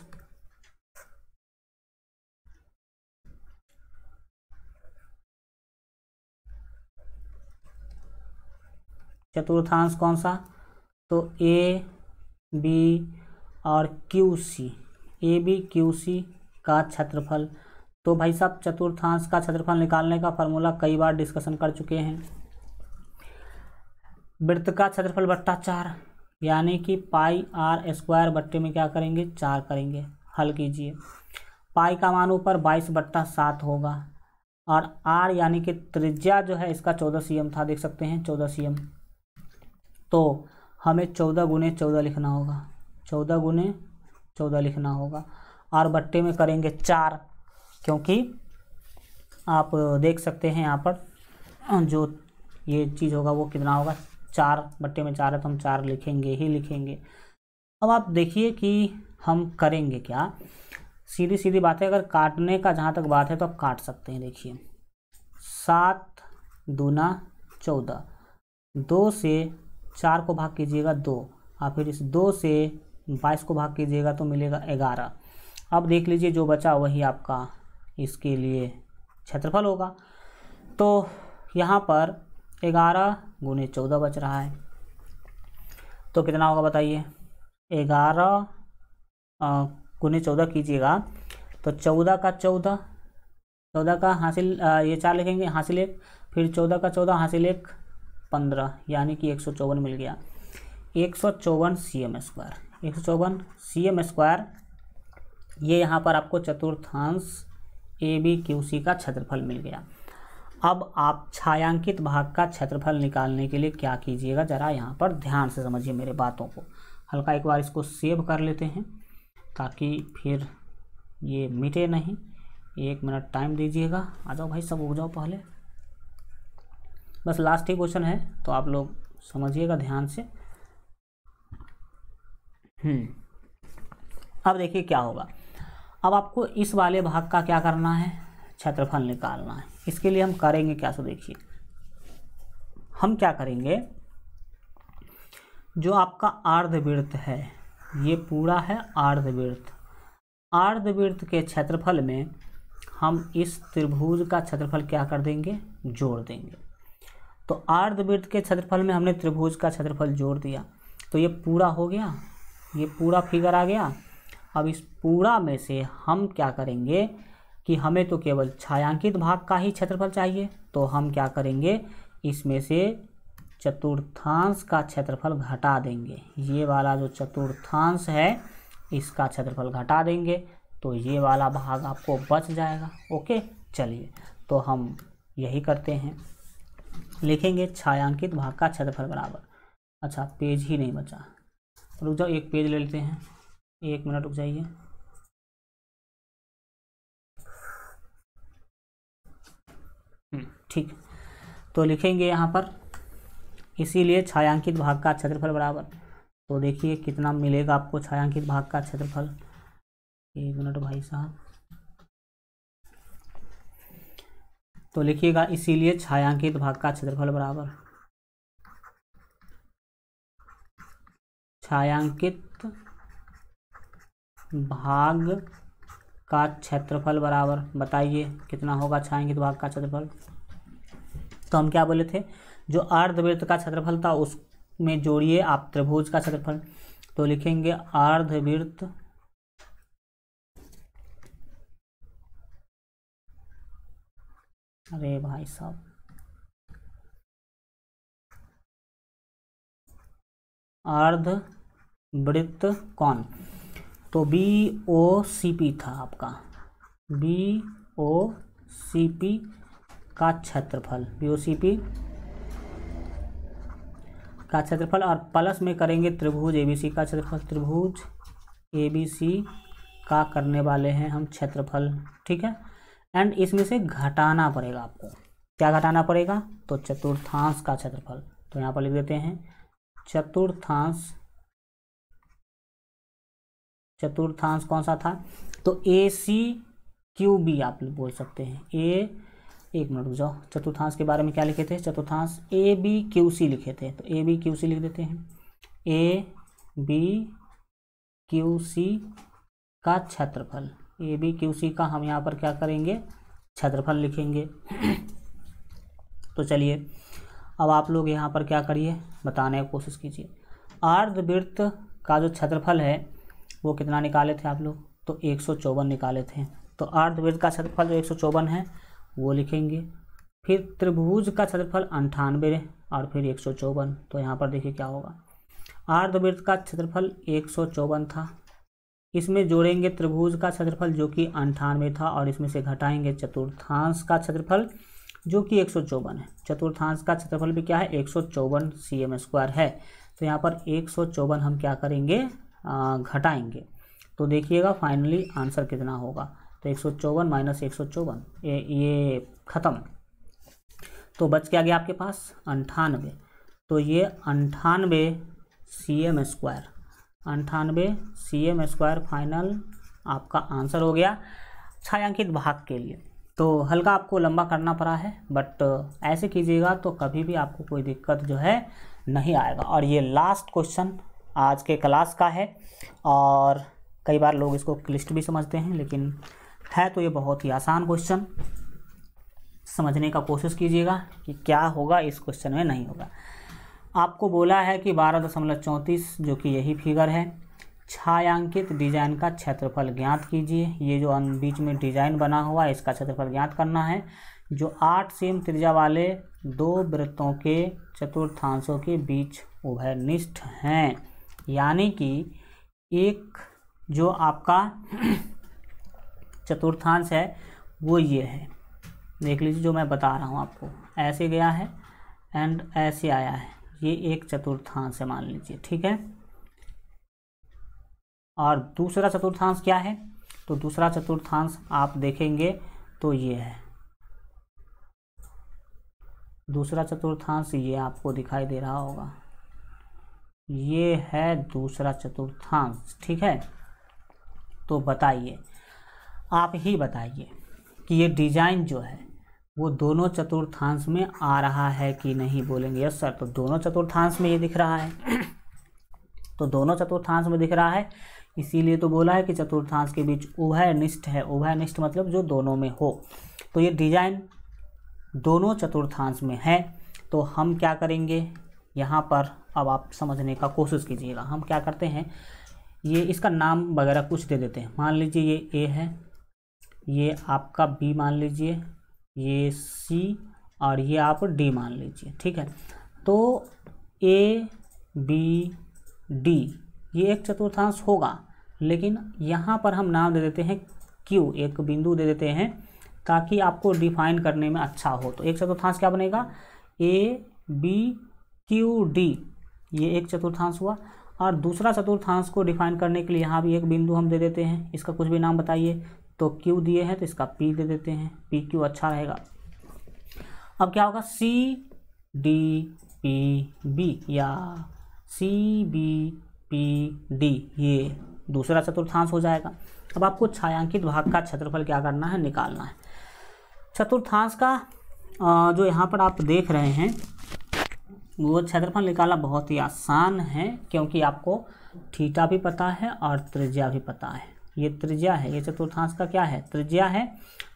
चतुर्थांश कौन सा तो ए बी और Q C A B Q C का क्षेत्रफल तो भाई साहब चतुर्थांश का क्षेत्रफल निकालने का फॉर्मूला कई बार डिस्कशन कर चुके हैं वृत्त का क्षेत्रफल बट्टा चार यानी कि पाई आर स्क्वायर बट्टे में क्या करेंगे चार करेंगे हल कीजिए पाई का मान ऊपर बाईस बट्टा सात होगा और आर यानी कि त्रिज्या जो है इसका चौदह सी था देख सकते हैं चौदह सी तो हमें चौदह गुने चौदह लिखना होगा चौदह गुने चौदह लिखना होगा आर बट्टे में करेंगे चार क्योंकि आप देख सकते हैं यहाँ पर जो ये चीज़ होगा वो कितना होगा चार बट्टे में चार है तो हम चार लिखेंगे ही लिखेंगे अब आप देखिए कि हम करेंगे क्या सीधी सीधी बात है अगर काटने का जहाँ तक बात है तो आप काट सकते हैं देखिए सात दूना चौदह दो से चार को भाग कीजिएगा दो और फिर इस दो से बाईस को भाग कीजिएगा तो मिलेगा ग्यारह अब देख लीजिए जो बचा वही आपका इसके लिए क्षेत्रफल होगा तो यहाँ पर ग्यारह गुने चौदह बच रहा है तो कितना होगा बताइए ग्यारह गुने चौदह कीजिएगा तो चौदह का चौदह चौदह का हासिल ये चार लिखेंगे हासिल एक फिर चौदह का चौदह हासिल एक पंद्रह यानी कि एक सौ चौवन मिल गया एक सौ चौवन सी एम स्क्वायर एक सौ चौवन सी एम स्क्वायर ये यहाँ पर आपको चतुर्थांश ए बी क्यू सी का क्षेत्रफल मिल गया अब आप छायांकित भाग का क्षेत्रफल निकालने के लिए क्या कीजिएगा ज़रा यहाँ पर ध्यान से समझिए मेरे बातों को हल्का एक बार इसको सेव कर लेते हैं ताकि फिर ये मिटे नहीं एक मिनट टाइम दीजिएगा आ जाओ भाई सब उग जाओ पहले बस लास्ट ही क्वेश्चन है तो आप लोग समझिएगा ध्यान से हम्म। अब देखिए क्या होगा अब आपको इस वाले भाग का क्या करना है क्षेत्रफल निकालना है इसके लिए हम करेंगे क्या सो देखिए हम क्या करेंगे जो आपका अर्धवृत्त है ये पूरा है अर्धवृत्त अर्धवृत्त के क्षेत्रफल में हम इस त्रिभुज का क्षेत्रफल क्या कर देंगे जोड़ देंगे तो अर्धवृत्त के क्षेत्रफल में हमने त्रिभुज का क्षेत्रफल जोड़ दिया तो ये पूरा हो गया ये पूरा फिगर आ गया अब इस पूरा में से हम क्या करेंगे कि हमें तो केवल छायांकित भाग का ही क्षेत्रफल चाहिए तो हम क्या करेंगे इसमें से चतुर्थांश का क्षेत्रफल घटा देंगे ये वाला जो चतुर्थांश है इसका क्षेत्रफल घटा देंगे तो ये वाला भाग आपको बच जाएगा ओके चलिए तो हम यही करते हैं लिखेंगे छायांकित भाग का क्षेत्रफल बराबर अच्छा पेज ही नहीं बचा रुक जाओ एक पेज ले लेते हैं एक मिनट रुक जाइए हम्म। ठीक तो लिखेंगे यहाँ पर इसीलिए छायांकित भाग का क्षेत्रफल बराबर तो देखिए कितना मिलेगा आपको छायांकित भाग का क्षेत्रफल एक मिनट भाई साहब तो लिखिएगा इसीलिए छायांकित भाग का क्षेत्रफल बराबर छायांकित भाग का क्षेत्रफल बराबर बताइए कितना होगा छायांकित भाग का क्षेत्रफल तो हम क्या बोले थे जो अर्धवृत्त का क्षेत्रफल था उसमें जोड़िए आप त्रिभुज का क्षेत्रफल तो लिखेंगे अर्धवृत्त अरे भाई साहब अर्ध वृत्त कौन तो बी ओ सी पी था आपका बी ओ सी पी का क्षेत्रफल बी ओ सी पी का क्षेत्रफल और प्लस में करेंगे त्रिभुज ए बी सी का क्षेत्रफल त्रिभुज ए बी सी का करने वाले हैं हम क्षेत्रफल ठीक है एंड इसमें से घटाना पड़ेगा आपको क्या घटाना पड़ेगा तो चतुर्थांश का क्षेत्रफल तो यहाँ पर लिख देते हैं चतुर्थांश चतुर्थांश कौन सा था तो ए सी क्यू बी आप बोल सकते हैं ए एक मिनट रुक जाओ चतुर्थांश के बारे में क्या लिखे थे चतुर्थांश ए बी क्यू सी लिखे थे तो ए बी क्यू सी लिख देते हैं ए बी क्यू सी का क्षेत्रफल ए बी क्यू सी का हम यहाँ पर क्या करेंगे क्षेत्रफल लिखेंगे तो चलिए अब आप लोग यहाँ पर क्या करिए बताने की कोशिश कीजिए अर्धवृत्त का जो क्षेत्रफल है वो कितना निकाले थे आप लोग तो एक सौ चौवन निकाले थे तो अर्धवृत्त का क्षेत्रफल जो एक सौ चौवन है वो लिखेंगे फिर त्रिभुज का क्षेत्रफल अंठानवे और फिर एक सौ चौवन तो यहाँ पर देखिए क्या होगा अर्धवृत्त का क्षेत्रफल एक सौ चौवन था इसमें जोड़ेंगे त्रिभुज का क्षेत्रफल जो कि अंठानवे था और इसमें से घटाएंगे चतुर्थांश का क्षेत्रफल जो कि एक है चतुर्थांश का क्षेत्रफल भी क्या है एक सौ स्क्वायर है तो यहाँ पर एक हम क्या करेंगे घटाएंगे तो देखिएगा फाइनली आंसर कितना होगा तो एक सौ चौवन माइनस एक सौ चौवन ये ख़त्म तो बच के आ गया आपके पास अंठानवे तो ये अंठानवे सी एम स्क्वायर अंठानवे सी एम स्क्वायर फाइनल आपका आंसर हो गया छायांकित भाग के लिए तो हल्का आपको लंबा करना पड़ा है बट uh, ऐसे कीजिएगा तो कभी भी आपको कोई दिक्कत जो है नहीं आएगा और ये लास्ट क्वेश्चन आज के क्लास का है और कई बार लोग इसको क्लिस्ट भी समझते हैं लेकिन है तो ये बहुत ही आसान क्वेश्चन समझने का कोशिश कीजिएगा कि क्या होगा इस क्वेश्चन में नहीं होगा आपको बोला है कि बारह दशमलव चौंतीस जो कि यही फिगर है छायांकित डिजाइन का क्षेत्रफल ज्ञात कीजिए ये जो बीच में डिजाइन बना हुआ है इसका क्षेत्रफल ज्ञात करना है जो आठ सेम त्रिज्या वाले दो वृत्तों के चतुर्थांशों के बीच उभयनिष्ठ हैं यानी कि एक जो आपका चतुर्थांश है वो ये है देख लीजिए जो मैं बता रहा हूँ आपको ऐसे गया है एंड ऐसे आया है ये एक चतुर्थांश है मान लीजिए ठीक है और दूसरा चतुर्थांश क्या है तो दूसरा चतुर्थांश आप देखेंगे तो ये है दूसरा चतुर्थांश ये आपको दिखाई दे रहा होगा ये है दूसरा चतुर्थांश ठीक है तो बताइए आप ही बताइए कि ये डिजाइन जो है वो दोनों चतुर्थांश में आ रहा है कि नहीं बोलेंगे यस सर तो दोनों चतुर्थांश में ये दिख रहा है तो दोनों चतुर्थांश में दिख रहा है इसीलिए तो बोला है कि चतुर्थांश के बीच उभयनिष्ठ है उभयनिष्ठ मतलब जो दोनों में हो तो ये डिजाइन दोनों चतुर्थांश में है तो हम क्या करेंगे यहाँ पर अब आप समझने का कोशिश कीजिएगा हम क्या करते हैं ये इसका नाम वगैरह कुछ दे देते हैं मान लीजिए ये ए है ये आपका बी मान लीजिए ये सी और ये आप डी मान लीजिए ठीक है तो ए बी डी ये एक चतुर्थांश होगा लेकिन यहाँ पर हम नाम दे देते हैं क्यू एक बिंदु दे देते हैं ताकि आपको डिफाइन करने में अच्छा हो तो एक चतुर्थांश क्या बनेगा ए बी क्यू डी ये एक चतुर्थांश हुआ और दूसरा चतुर्थांश को डिफाइन करने के लिए यहाँ भी एक बिंदु हम दे देते हैं इसका कुछ भी नाम बताइए तो Q दिए हैं तो इसका पी दे देते हैं पी क्यू अच्छा रहेगा अब क्या होगा सी डी पी बी या सी बी पी डी ये दूसरा चतुर्थांश हो जाएगा अब आपको छायांकित भाग का क्षेत्रफल क्या करना है निकालना है चतुर्थांश का जो यहाँ पर आप देख रहे हैं वो क्षेत्रफल निकालना बहुत ही आसान है क्योंकि आपको थीटा भी पता है और त्रिज्या भी पता है ये त्रिज्या है ये चतुर्थांश का क्या है त्रिज्या है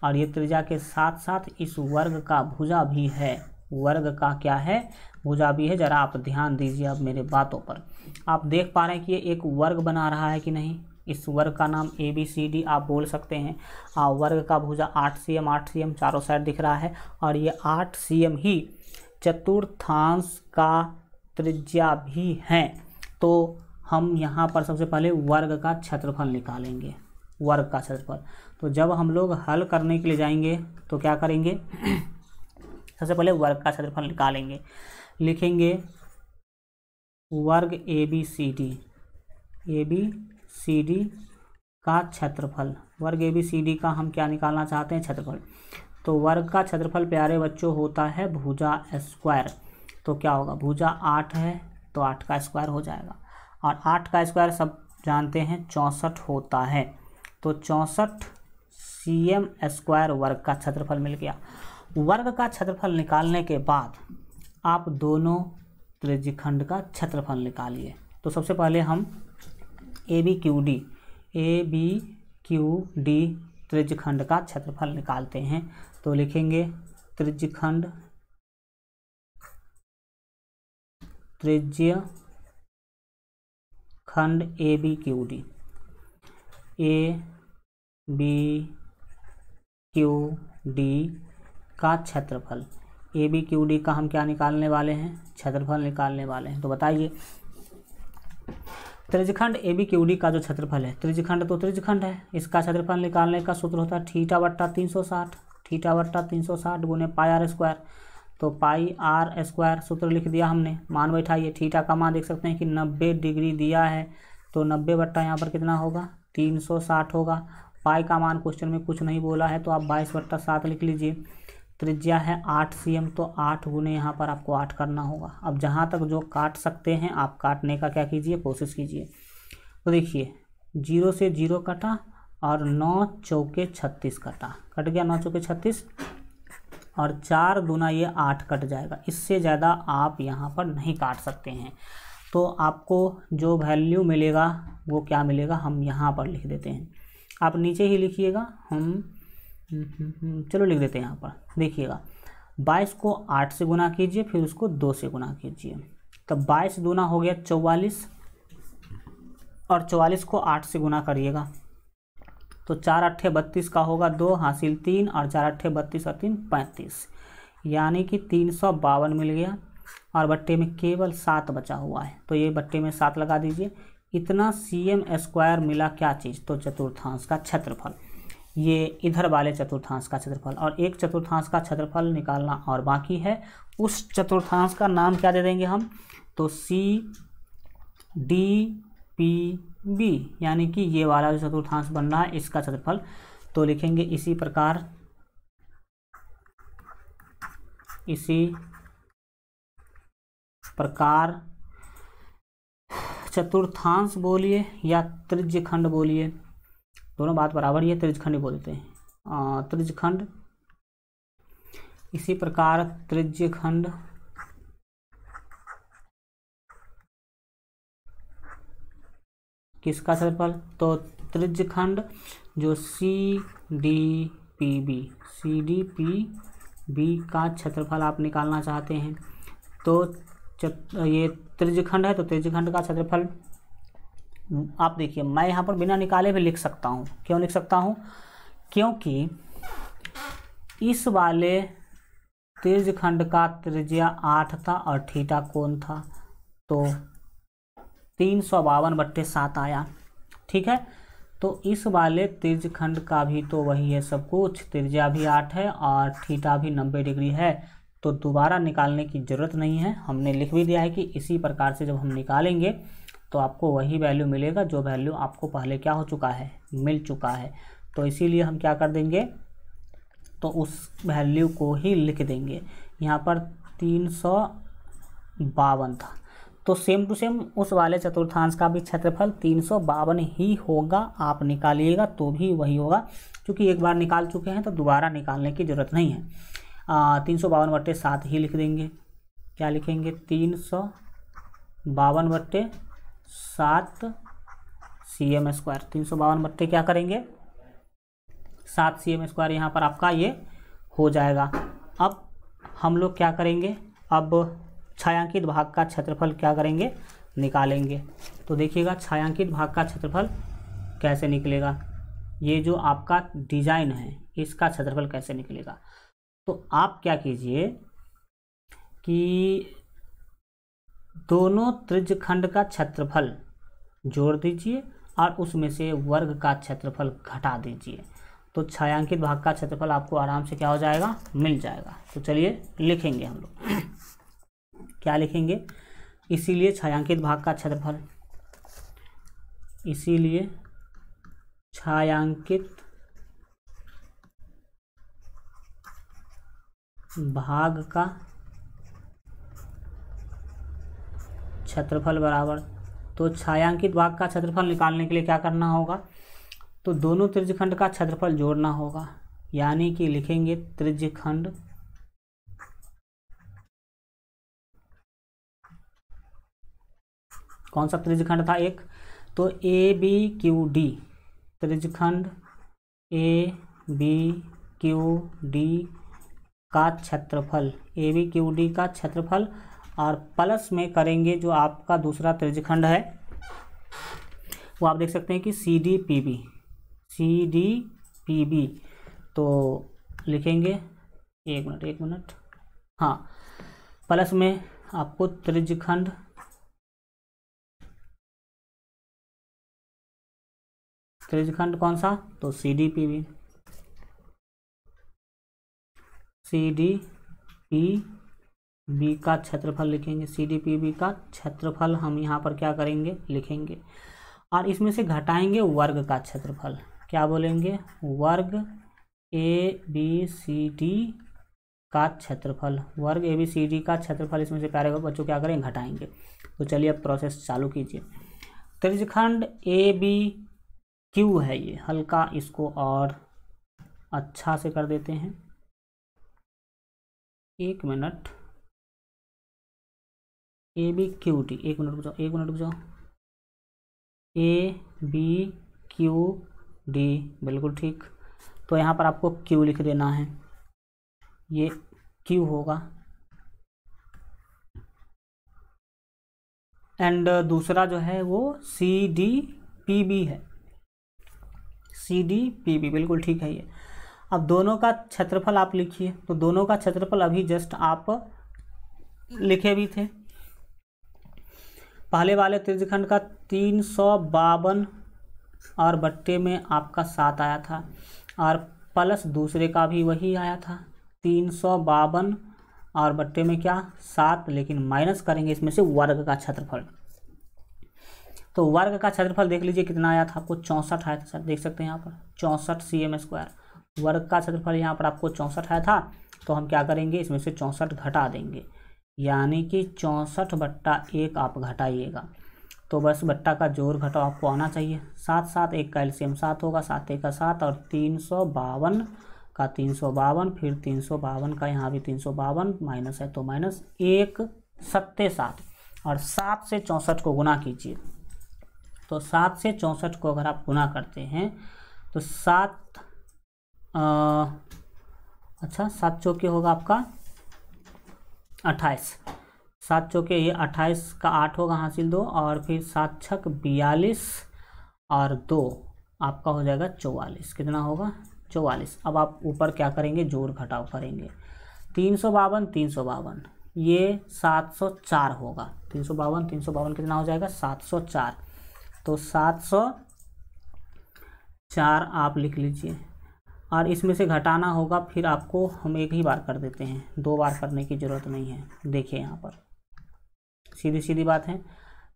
और ये त्रिज्या के साथ साथ इस वर्ग का भुजा भी है वर्ग का क्या है भुजा भी है जरा आप ध्यान दीजिए अब मेरे बातों पर आप देख पा रहे हैं कि ये एक वर्ग बना रहा है कि नहीं इस वर्ग का नाम ए बी सी डी आप बोल सकते हैं आ, वर्ग का भुजा आठ सी एम आठ सी एम चारों साइड दिख रहा है और ये आठ सी एम ही चतुर्थांश का त्रिज्या भी है तो हम यहाँ पर सबसे पहले वर्ग का क्षेत्रफल निकालेंगे वर्ग का क्षेत्रफल तो जब हम लोग हल करने के लिए जाएंगे तो क्या करेंगे सबसे पहले वर्ग का क्षेत्रफल निकालेंगे लिखेंगे वर्ग A B C D A B C D का क्षेत्रफल वर्ग ए बी सी डी का हम क्या निकालना चाहते हैं क्षेत्रफल तो वर्ग का क्षेत्रफल प्यारे बच्चों होता है भुजा स्क्वायर तो क्या होगा भुजा आठ है तो आठ का स्क्वायर हो जाएगा और आठ का स्क्वायर सब जानते हैं चौंसठ होता है तो चौंसठ सी एम स्क्वायर वर्ग का क्षेत्रफल मिल गया वर्ग का क्षेत्रफल निकालने के बाद आप दोनों त्रिज्यखंड का क्षेत्रफल निकालिए तो सबसे पहले हम A B Q D A B Q D त्रिज्यखंड का क्षेत्रफल निकालते हैं तो लिखेंगे त्रिज्यखंड त्रिज्य खंड A B Q D A B Q D का क्षेत्रफल ए बी क्यू डी का हम क्या निकालने वाले हैं क्षेत्रफल निकालने वाले हैं तो बताइए त्रिजखंड ए बी क्यू डी का जो क्षेत्रफल है त्रिजखंड तो त्रिजखंड है इसका क्षेत्रफल निकालने का सूत्र होता है ठीटा बट्टा तीन सौ साठ ठीटा बट्टा तीन सौ साठ गुने पाई आर स्क्वायर तो पाई आर स्क्वायर सूत्र लिख दिया हमने मान बैठाइए थीटा का मान देख सकते हैं कि नब्बे डिग्री दिया है तो नब्बे बट्टा यहाँ पर कितना होगा तीन सौ साठ होगा पाई का मान क्वेश्चन में कुछ नहीं बोला है तो आप बाईस बट्टा सात लिख लीजिए त्रिज्या है आठ सी तो आठ गुने यहाँ पर आपको आठ करना होगा अब जहाँ तक जो काट सकते हैं आप काटने का क्या कीजिए कोशिश कीजिए तो देखिए जीरो से जीरो कटा और नौ चौके छत्तीस कटा कट गया नौ चौके छत्तीस और चार दूना ये आठ कट जाएगा इससे ज़्यादा आप यहाँ पर नहीं काट सकते हैं तो आपको जो वैल्यू मिलेगा वो क्या मिलेगा हम यहाँ पर लिख देते हैं आप नीचे ही लिखिएगा हम चलो लिख देते हैं यहाँ पर देखिएगा बाईस को आठ से गुना कीजिए फिर उसको दो से गुना कीजिए तो बाईस दूना हो गया चौवालीस और चौवालीस को आठ से गुना करिएगा तो चार अट्ठे बत्तीस का होगा दो हासिल तीन और चार अट्ठे बत्तीस और तीन पैंतीस यानी कि तीन सौ बावन मिल गया और बट्टे में केवल सात बचा हुआ है तो ये बट्टे में सात लगा दीजिए इतना सी एम स्क्वायर मिला क्या चीज़ तो चतुर्थांश का क्षेत्रफल ये इधर वाले चतुर्थांश का क्षेत्रफल और एक चतुर्थांश का क्षेत्रफल निकालना और बाकी है उस चतुर्थांश का नाम क्या दे देंगे हम तो सी डी पी बी यानी कि ये वाला जो चतुर्थांश बन रहा है इसका क्षेत्रफल तो लिखेंगे इसी प्रकार इसी प्रकार चतुर्थांश बोलिए या त्रिज्यखंड बोलिए दोनों बात बराबर ही है त्रिज्यखंड बोलते हैं त्रिज्यखंड इसी प्रकार त्रिज्यखंड किसका क्षेत्रफल तो त्रिज खंड जो C D P B C D P B का क्षेत्रफल आप निकालना चाहते हैं तो ये त्रिजखंड है तो त्रिजखंड का क्षेत्रफल आप देखिए मैं यहाँ पर बिना निकाले भी लिख सकता हूँ क्यों लिख सकता हूँ क्योंकि इस वाले त्रिजखंड का त्रिज्या आठ था और थीटा कोण था तो तीन सौ बावन बट्टे सात आया ठीक है तो इस वाले त्रिज खंड का भी तो वही है सब कुछ त्रिज्या भी आठ है और थीटा भी नब्बे डिग्री है तो दोबारा निकालने की ज़रूरत नहीं है हमने लिख भी दिया है कि इसी प्रकार से जब हम निकालेंगे तो आपको वही वैल्यू मिलेगा जो वैल्यू आपको पहले क्या हो चुका है मिल चुका है तो इसीलिए हम क्या कर देंगे तो उस वैल्यू को ही लिख देंगे यहाँ पर तीन सौ बावन था तो सेम टू सेम उस वाले चतुर्थांश का भी क्षेत्रफल तीन ही होगा आप निकालिएगा तो भी वही होगा क्योंकि एक बार निकाल चुके हैं तो दोबारा निकालने की ज़रूरत नहीं है तीन सौ बावन बट्टे सात ही लिख देंगे क्या लिखेंगे तीन सौ बावन बट्टे सात सी एम स्क्वायर तीन सौ बावन बट्टे क्या करेंगे सात सी एम स्क्वायर यहाँ पर आपका ये हो जाएगा अब हम लोग क्या करेंगे अब छायांकित भाग का क्षेत्रफल क्या करेंगे निकालेंगे तो देखिएगा छायांकित भाग का क्षेत्रफल कैसे निकलेगा ये जो आपका डिजाइन है इसका क्षेत्रफल कैसे निकलेगा तो आप क्या कीजिए कि दोनों त्रिज खंड का क्षेत्रफल जोड़ दीजिए और उसमें से वर्ग का क्षेत्रफल घटा दीजिए तो छायांकित भाग का क्षेत्रफल आपको आराम से क्या हो जाएगा मिल जाएगा तो चलिए लिखेंगे हम लोग क्या लिखेंगे इसीलिए छायांकित भाग का क्षेत्रफल इसीलिए छायांकित भाग का क्षेत्रफल बराबर तो छायांकित भाग का क्षेत्रफल निकालने के लिए क्या करना होगा तो दोनों त्रिजखंड का क्षेत्रफल जोड़ना होगा यानी कि लिखेंगे खंड कौन सा त्रिजखंड था एक तो ए बी क्यू डी त्रिजखंड ए बी क्यू डी का क्षेत्रफल ए बी क्यू डी का क्षेत्रफल और प्लस में करेंगे जो आपका दूसरा त्रिजखंड है वो आप देख सकते हैं कि C D P B C D P B तो लिखेंगे एक मिनट एक मिनट हाँ प्लस में आपको त्रिजखंड खनिज खंड कौन सा तो C D P V C D P B का क्षेत्रफल लिखेंगे सी डी पी बी का क्षेत्रफल हम यहाँ पर क्या करेंगे लिखेंगे और इसमें से घटाएंगे वर्ग का क्षेत्रफल क्या बोलेंगे वर्ग ए बी सी डी का क्षेत्रफल वर्ग ए बी सी डी का क्षेत्रफल इसमें से प्यारे बच्चों क्या करें घटाएंगे तो चलिए अब प्रोसेस चालू कीजिए त्रिजखंड ए बी क्यू है ये हल्का इसको और अच्छा से कर देते हैं एक minute A B Q T एक मिनट बुझाओ एक मिनट बुझाओ ए बी क्यू डी बिल्कुल ठीक तो यहाँ पर आपको क्यू लिख देना है ये क्यू होगा एंड दूसरा जो है वो सी डी पी बी है सी डी पी बी बिल्कुल ठीक है ये अब दोनों का क्षेत्रफल आप लिखिए तो दोनों का क्षेत्रफल अभी जस्ट आप लिखे भी थे पहले वाले त्रिजखंड का तीन सौ बावन और बट्टे में आपका सात आया था और प्लस दूसरे का भी वही आया था तीन सौ बावन और बट्टे में क्या सात लेकिन माइनस करेंगे इसमें से वर्ग का क्षेत्रफल तो वर्ग का क्षेत्रफल देख लीजिए कितना आया था आपको चौंसठ आया था सर देख सकते हैं यहाँ पर चौंसठ सी एम स्क्वायर वर्ग का क्षेत्रफल यहाँ पर आपको चौंसठ आया था तो हम क्या करेंगे इसमें से चौंसठ घटा देंगे यानी कि चौंसठ बट्टा एक आप घटाइएगा तो बस बट्टा का जोर घटाओ आपको आना चाहिए सात सात एक का एलसीएम सात होगा सात एक का सात और तीन सौ बावन का तीन सौ बावन फिर तीन सौ बावन का यहाँ भी तीन सौ बावन माइनस है तो माइनस एक सत्ते सात और सात से चौंसठ को गुना कीजिए तो सात से चौंसठ को अगर आप गुना करते हैं तो सात अच्छा सात चौके होगा आपका अट्ठाईस सात चौके ये अट्ठाईस का आठ होगा हासिल दो और फिर सात छक बयालीस और दो आपका हो जाएगा चौवालीस कितना होगा चौवालीस अब आप ऊपर क्या करेंगे जोड़ घटाव करेंगे तीन सौ बावन तीन सौ बावन ये सात सौ चार होगा तीन सौ बावन तीन सौ बावन कितना हो जाएगा सात सौ चार तो सात सौ चार आप लिख लीजिए और इसमें से घटाना होगा फिर आपको हम एक ही बार कर देते हैं दो बार करने की ज़रूरत नहीं है देखिए यहाँ पर सीधी सीधी बात है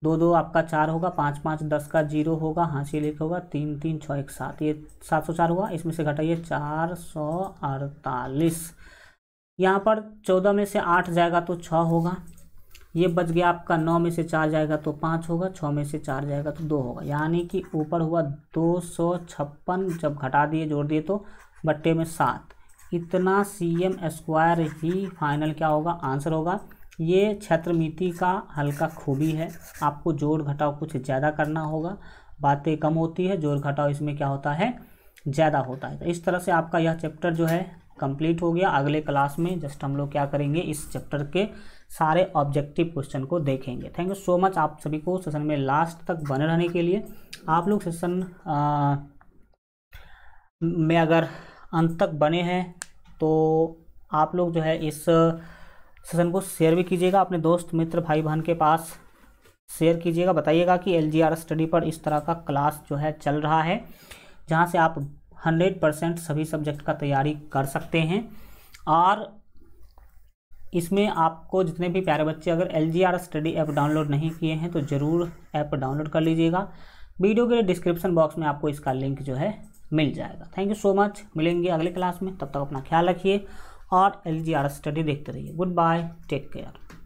दो दो आपका चार होगा पाँच पाँच दस का जीरो होगा हाँ सी लिख होगा तीन तीन छः एक सात ये सात सौ चार हुआ इसमें से घटाइए चार सौ अड़तालीस यहाँ पर चौदह में से आठ जाएगा तो छः होगा ये बच गया आपका नौ में से चार जाएगा तो पाँच होगा छः में से चार जाएगा तो दो होगा यानी कि ऊपर हुआ दो सौ छप्पन जब घटा दिए जोड़ दिए तो बट्टे में सात इतना सी एम स्क्वायर ही फाइनल क्या होगा आंसर होगा ये क्षेत्रमिति का हल्का खूबी है आपको जोड़ घटाव कुछ ज़्यादा करना होगा बातें कम होती है जोड़ घटाव इसमें क्या होता है ज़्यादा होता है तो इस तरह से आपका यह चैप्टर जो है कंप्लीट हो गया अगले क्लास में जस्ट हम लोग क्या करेंगे इस चैप्टर के सारे ऑब्जेक्टिव क्वेश्चन को देखेंगे थैंक यू सो मच आप सभी को सेशन में लास्ट तक बने रहने के लिए आप लोग सेशन में अगर अंत तक बने हैं तो आप लोग जो है इस सेशन को शेयर भी कीजिएगा अपने दोस्त मित्र भाई बहन के पास शेयर कीजिएगा बताइएगा कि एल स्टडी पर इस तरह का क्लास जो है चल रहा है जहाँ से आप हंड्रेड परसेंट सभी सब्जेक्ट का तैयारी कर सकते हैं और इसमें आपको जितने भी प्यारे बच्चे अगर L G R study app download नहीं किए हैं तो ज़रूर ऐप डाउनलोड कर लीजिएगा वीडियो के डिस्क्रिप्शन बॉक्स में आपको इसका लिंक जो है मिल जाएगा थैंक यू सो मच मिलेंगे अगले क्लास में तब तक अपना ख्याल रखिए और एल जी आर स्टडी देखते रहिए गुड बाय टेक केयर